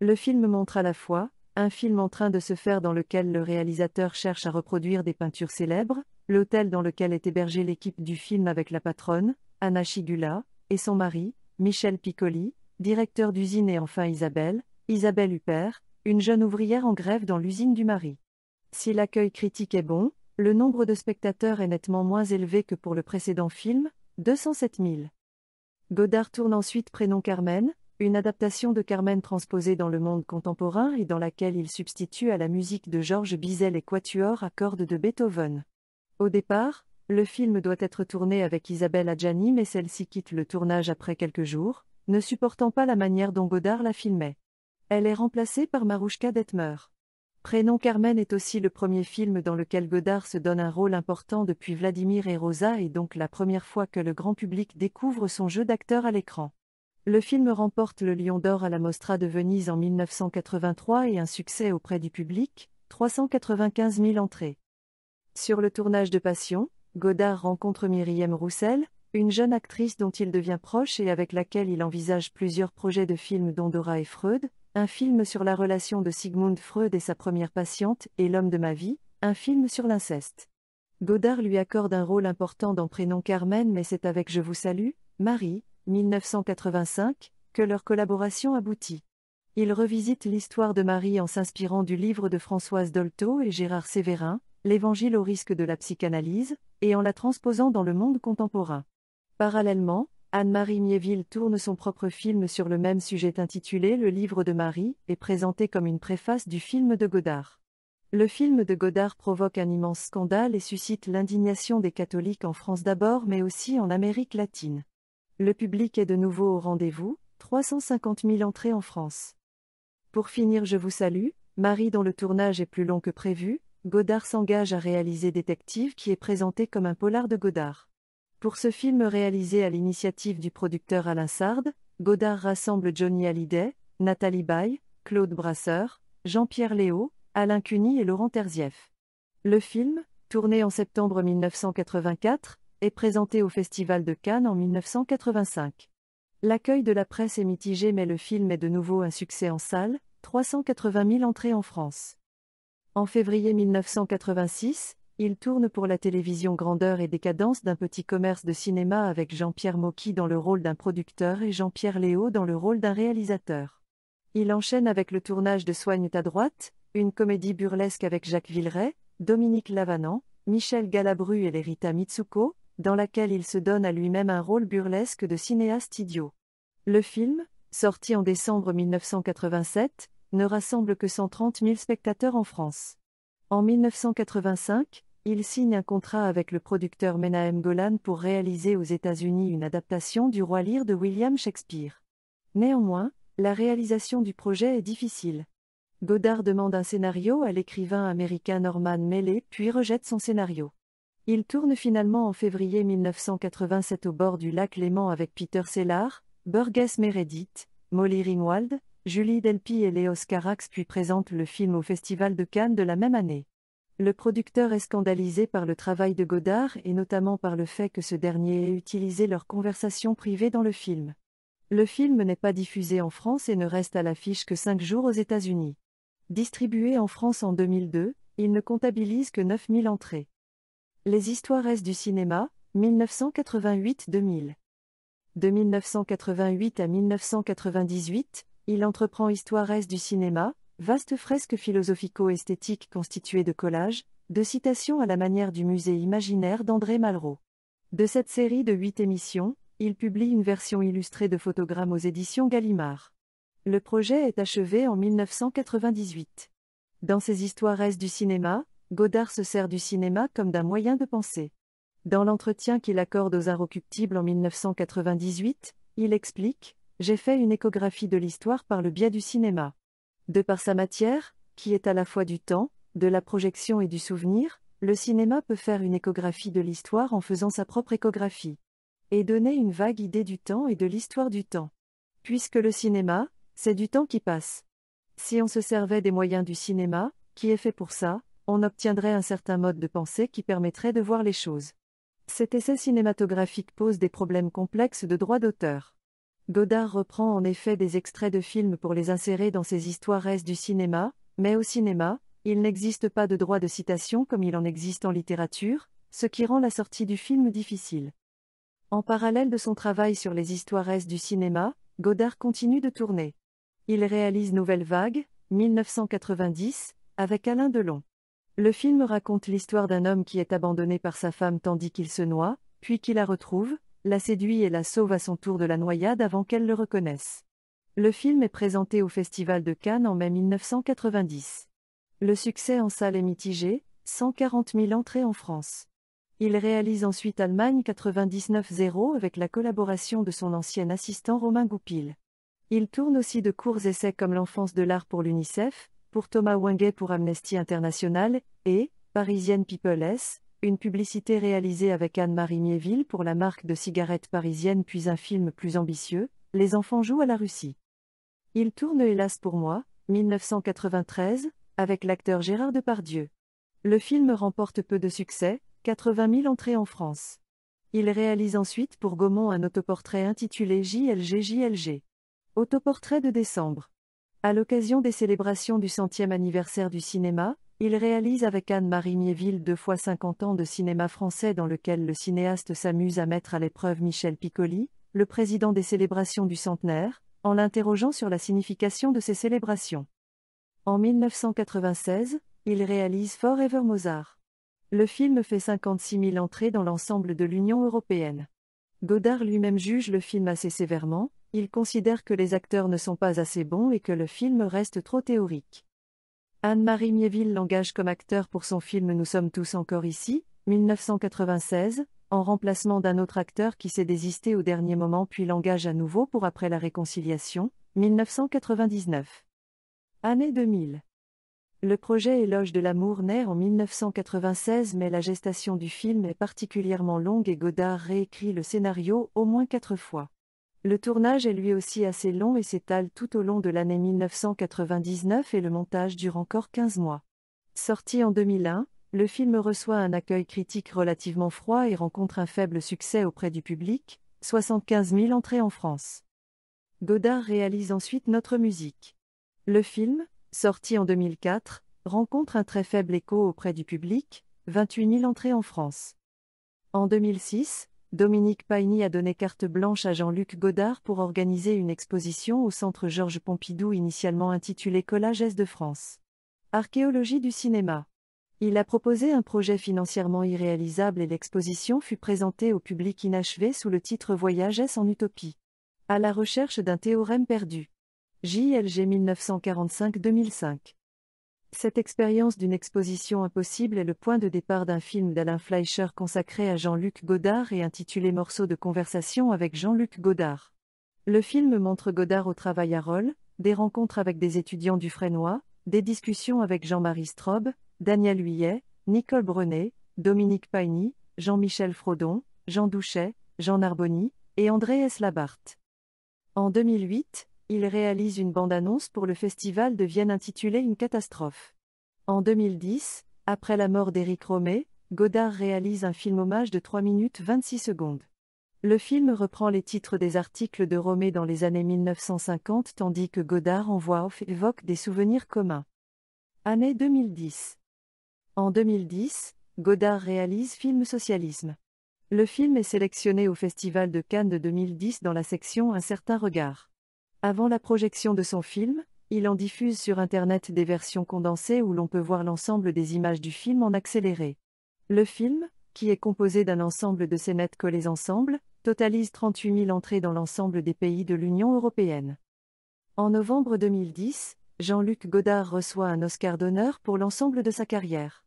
Le film montre à la fois un film en train de se faire dans lequel le réalisateur cherche à reproduire des peintures célèbres, l'hôtel dans lequel est hébergée l'équipe du film avec la patronne, Anna Chigula, et son mari, Michel Piccoli, directeur d'usine et enfin Isabelle, Isabelle Huppert, une jeune ouvrière en grève dans l'usine du mari. Si l'accueil critique est bon, le nombre de spectateurs est nettement moins élevé que pour le précédent film, 207 000. Godard tourne ensuite Prénom Carmen, une adaptation de Carmen transposée dans le monde contemporain et dans laquelle il substitue à la musique de Georges Bizet et quatuors à cordes de Beethoven. Au départ, le film doit être tourné avec Isabelle Adjani mais celle-ci quitte le tournage après quelques jours, ne supportant pas la manière dont Godard la filmait. Elle est remplacée par Marouchka Detmer. Prénom Carmen est aussi le premier film dans lequel Godard se donne un rôle important depuis Vladimir et Rosa et donc la première fois que le grand public découvre son jeu d'acteur à l'écran. Le film remporte le Lion d'Or à la Mostra de Venise en 1983 et un succès auprès du public, 395 000 entrées. Sur le tournage de Passion, Godard rencontre Myriam Roussel, une jeune actrice dont il devient proche et avec laquelle il envisage plusieurs projets de films dont Dora et Freud, un film sur la relation de Sigmund Freud et sa première patiente et L'homme de ma vie, un film sur l'inceste. Godard lui accorde un rôle important dans Prénom Carmen mais c'est avec Je vous salue, Marie, 1985, que leur collaboration aboutit. Il revisite l'histoire de Marie en s'inspirant du livre de Françoise Dolto et Gérard Sévérin, L'Évangile au risque de la psychanalyse, et en la transposant dans le monde contemporain. Parallèlement, Anne-Marie Miéville tourne son propre film sur le même sujet intitulé Le livre de Marie et présenté comme une préface du film de Godard. Le film de Godard provoque un immense scandale et suscite l'indignation des catholiques en France d'abord mais aussi en Amérique latine. Le public est de nouveau au rendez-vous, 350 000 entrées en France. Pour finir, je vous salue, Marie dont le tournage est plus long que prévu, Godard s'engage à réaliser Détective qui est présenté comme un polar de Godard. Pour ce film réalisé à l'initiative du producteur Alain Sard, Godard rassemble Johnny Hallyday, Nathalie Baye, Claude Brasseur, Jean-Pierre Léo, Alain Cuny et Laurent Terzieff. Le film, tourné en septembre 1984, est présenté au Festival de Cannes en 1985. L'accueil de la presse est mitigé mais le film est de nouveau un succès en salle, 380 000 entrées en France. En février 1986, il tourne pour la télévision Grandeur et décadence d'un petit commerce de cinéma avec Jean-Pierre Mocky dans le rôle d'un producteur et Jean-Pierre Léo dans le rôle d'un réalisateur. Il enchaîne avec le tournage de Soigne ta droite, une comédie burlesque avec Jacques Villeray, Dominique Lavanant, Michel Galabru et Lerita Mitsuko, dans laquelle il se donne à lui-même un rôle burlesque de cinéaste idiot. Le film, sorti en décembre 1987, ne rassemble que 130 000 spectateurs en France. En 1985, il signe un contrat avec le producteur Menahem Golan pour réaliser aux États-Unis une adaptation du Roi Lear de William Shakespeare. Néanmoins, la réalisation du projet est difficile. Godard demande un scénario à l'écrivain américain Norman Mellé puis rejette son scénario. Il tourne finalement en février 1987 au bord du lac Léman avec Peter Sellar, Burgess Meredith, Molly Ringwald, Julie Delpy et Léos Carax puis présente le film au Festival de Cannes de la même année. Le producteur est scandalisé par le travail de Godard et notamment par le fait que ce dernier ait utilisé leur conversation privée dans le film. Le film n'est pas diffusé en France et ne reste à l'affiche que cinq jours aux États-Unis. Distribué en France en 2002, il ne comptabilise que 9000 entrées. Les histoires du cinéma, 1988-2000. De 1988 à 1998, il entreprend Histoires du cinéma, vaste fresque philosophico-esthétique constituée de collages, de citations à la manière du musée imaginaire d'André Malraux. De cette série de huit émissions, il publie une version illustrée de photogrammes aux éditions Gallimard. Le projet est achevé en 1998. Dans ses histoires du cinéma, Godard se sert du cinéma comme d'un moyen de penser. Dans l'entretien qu'il accorde aux occuptibles en 1998, il explique J'ai fait une échographie de l'histoire par le biais du cinéma. De par sa matière, qui est à la fois du temps, de la projection et du souvenir, le cinéma peut faire une échographie de l'histoire en faisant sa propre échographie. Et donner une vague idée du temps et de l'histoire du temps. Puisque le cinéma, c'est du temps qui passe. Si on se servait des moyens du cinéma, qui est fait pour ça, on obtiendrait un certain mode de pensée qui permettrait de voir les choses. Cet essai cinématographique pose des problèmes complexes de droit d'auteur. Godard reprend en effet des extraits de films pour les insérer dans ses histoires du cinéma, mais au cinéma, il n'existe pas de droit de citation comme il en existe en littérature, ce qui rend la sortie du film difficile. En parallèle de son travail sur les histoires du cinéma, Godard continue de tourner. Il réalise Nouvelle Vague, 1990, avec Alain Delon. Le film raconte l'histoire d'un homme qui est abandonné par sa femme tandis qu'il se noie, puis qui la retrouve, la séduit et la sauve à son tour de la noyade avant qu'elle le reconnaisse. Le film est présenté au Festival de Cannes en mai 1990. Le succès en salle est mitigé, 140 000 entrées en France. Il réalise ensuite Allemagne 99-0 avec la collaboration de son ancien assistant Romain Goupil. Il tourne aussi de courts essais comme L'enfance de l'art pour l'UNICEF, pour Thomas Wenge pour Amnesty International, et, Parisienne People S, une publicité réalisée avec Anne-Marie Miéville pour la marque de cigarettes parisienne puis un film plus ambitieux, Les enfants jouent à la Russie. Il tourne Hélas pour moi, 1993, avec l'acteur Gérard Depardieu. Le film remporte peu de succès, 80 000 entrées en France. Il réalise ensuite pour Gaumont un autoportrait intitulé JLGJLG. Autoportrait de décembre. À l'occasion des célébrations du centième anniversaire du cinéma, il réalise avec Anne-Marie Miéville deux fois 50 ans de cinéma français dans lequel le cinéaste s'amuse à mettre à l'épreuve Michel Piccoli, le président des célébrations du centenaire, en l'interrogeant sur la signification de ces célébrations. En 1996, il réalise Forever Mozart. Le film fait 56 000 entrées dans l'ensemble de l'Union européenne. Godard lui-même juge le film assez sévèrement, il considère que les acteurs ne sont pas assez bons et que le film reste trop théorique. Anne-Marie Miéville l'engage comme acteur pour son film Nous sommes tous encore ici, 1996, en remplacement d'un autre acteur qui s'est désisté au dernier moment puis l'engage à nouveau pour Après la réconciliation, 1999. Année 2000. Le projet Éloge de l'amour naît en 1996 mais la gestation du film est particulièrement longue et Godard réécrit le scénario au moins quatre fois. Le tournage est lui aussi assez long et s'étale tout au long de l'année 1999 et le montage dure encore 15 mois. Sorti en 2001, le film reçoit un accueil critique relativement froid et rencontre un faible succès auprès du public, 75 000 entrées en France. Godard réalise ensuite Notre musique. Le film, sorti en 2004, rencontre un très faible écho auprès du public, 28 000 entrées en France. En 2006, Dominique Paigny a donné carte blanche à Jean-Luc Godard pour organiser une exposition au Centre Georges Pompidou initialement intitulée Collage de France. Archéologie du cinéma. Il a proposé un projet financièrement irréalisable et l'exposition fut présentée au public inachevé sous le titre Voyage S en utopie. À la recherche d'un théorème perdu. JLG 1945-2005. Cette expérience d'une exposition impossible est le point de départ d'un film d'Alain Fleischer consacré à Jean-Luc Godard et intitulé Morceaux de conversation avec Jean-Luc Godard. Le film montre Godard au travail à rôle, des rencontres avec des étudiants du Frénois, des discussions avec Jean-Marie Strobe, Daniel Huillet, Nicole Brenet, Dominique painy, Jean-Michel Frodon, Jean Douchet, Jean Narboni et André S. Labarthe. En 2008, il réalise une bande-annonce pour le festival de Vienne intitulée Une catastrophe. En 2010, après la mort d'Éric Romé, Godard réalise un film hommage de 3 minutes 26 secondes. Le film reprend les titres des articles de Romé dans les années 1950 tandis que Godard envoie voix off évoque des souvenirs communs. Année 2010. En 2010, Godard réalise Film Socialisme. Le film est sélectionné au Festival de Cannes de 2010 dans la section Un certain regard. Avant la projection de son film, il en diffuse sur Internet des versions condensées où l'on peut voir l'ensemble des images du film en accéléré. Le film, qui est composé d'un ensemble de scénettes collées ensemble, totalise 38 000 entrées dans l'ensemble des pays de l'Union européenne. En novembre 2010, Jean-Luc Godard reçoit un Oscar d'honneur pour l'ensemble de sa carrière.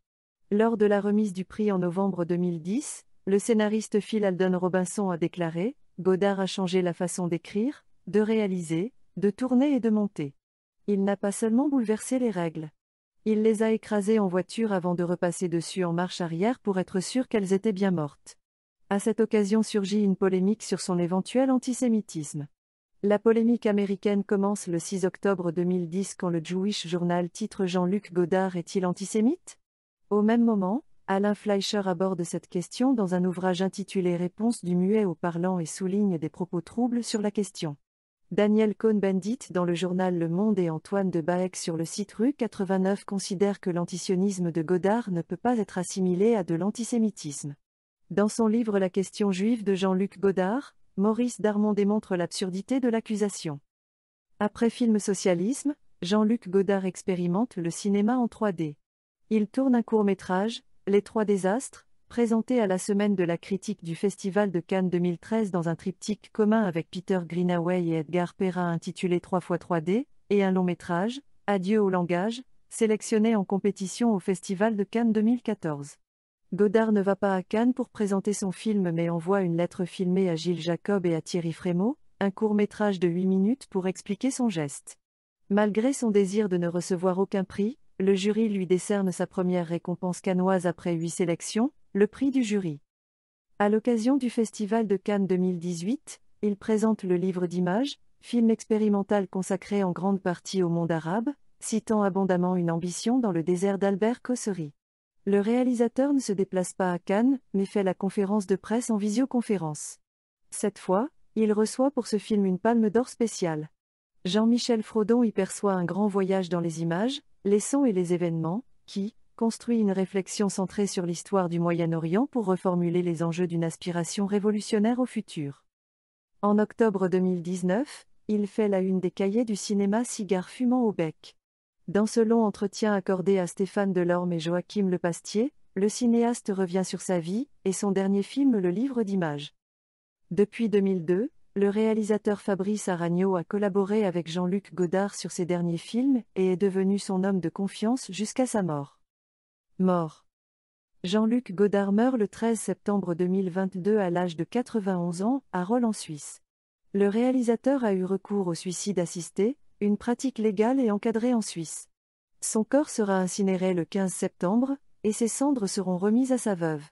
Lors de la remise du prix en novembre 2010, le scénariste Phil Alden Robinson a déclaré Godard a changé la façon d'écrire, de réaliser, de tourner et de monter. Il n'a pas seulement bouleversé les règles. Il les a écrasées en voiture avant de repasser dessus en marche arrière pour être sûr qu'elles étaient bien mortes. À cette occasion surgit une polémique sur son éventuel antisémitisme. La polémique américaine commence le 6 octobre 2010 quand le Jewish Journal titre Jean-Luc Godard est-il antisémite Au même moment, Alain Fleischer aborde cette question dans un ouvrage intitulé Réponse du muet au parlant et souligne des propos troubles sur la question. Daniel Cohn-Bendit dans le journal Le Monde et Antoine de Baeck sur le site Rue 89 considèrent que l'antisionisme de Godard ne peut pas être assimilé à de l'antisémitisme. Dans son livre La question juive de Jean-Luc Godard, Maurice Darmon démontre l'absurdité de l'accusation. Après Film Socialisme, Jean-Luc Godard expérimente le cinéma en 3D. Il tourne un court métrage, Les Trois Désastres, présenté à la Semaine de la critique du Festival de Cannes 2013 dans un triptyque commun avec Peter Greenaway et Edgar Perra intitulé 3x3D, et un long métrage, Adieu au langage, sélectionné en compétition au Festival de Cannes 2014. Godard ne va pas à Cannes pour présenter son film mais envoie une lettre filmée à Gilles Jacob et à Thierry Frémaux, un court métrage de 8 minutes pour expliquer son geste. Malgré son désir de ne recevoir aucun prix, le jury lui décerne sa première récompense cannoise après huit sélections, le prix du jury. À l'occasion du Festival de Cannes 2018, il présente le livre d'images, film expérimental consacré en grande partie au monde arabe, citant abondamment une ambition dans le désert d'Albert Cossery. Le réalisateur ne se déplace pas à Cannes, mais fait la conférence de presse en visioconférence. Cette fois, il reçoit pour ce film une palme d'or spéciale. Jean-Michel Frodon y perçoit un grand voyage dans les images, les sons et les événements, qui, construit une réflexion centrée sur l'histoire du Moyen-Orient pour reformuler les enjeux d'une aspiration révolutionnaire au futur. En octobre 2019, il fait la une des cahiers du cinéma Cigare fumant au bec. Dans ce long entretien accordé à Stéphane Delorme et Joachim Lepastier, le cinéaste revient sur sa vie et son dernier film Le Livre d'images. Depuis 2002, le réalisateur Fabrice Aragno a collaboré avec Jean-Luc Godard sur ses derniers films et est devenu son homme de confiance jusqu'à sa mort. Mort. Jean-Luc Godard meurt le 13 septembre 2022 à l'âge de 91 ans, à Rolle en Suisse. Le réalisateur a eu recours au suicide assisté, une pratique légale et encadrée en Suisse. Son corps sera incinéré le 15 septembre, et ses cendres seront remises à sa veuve.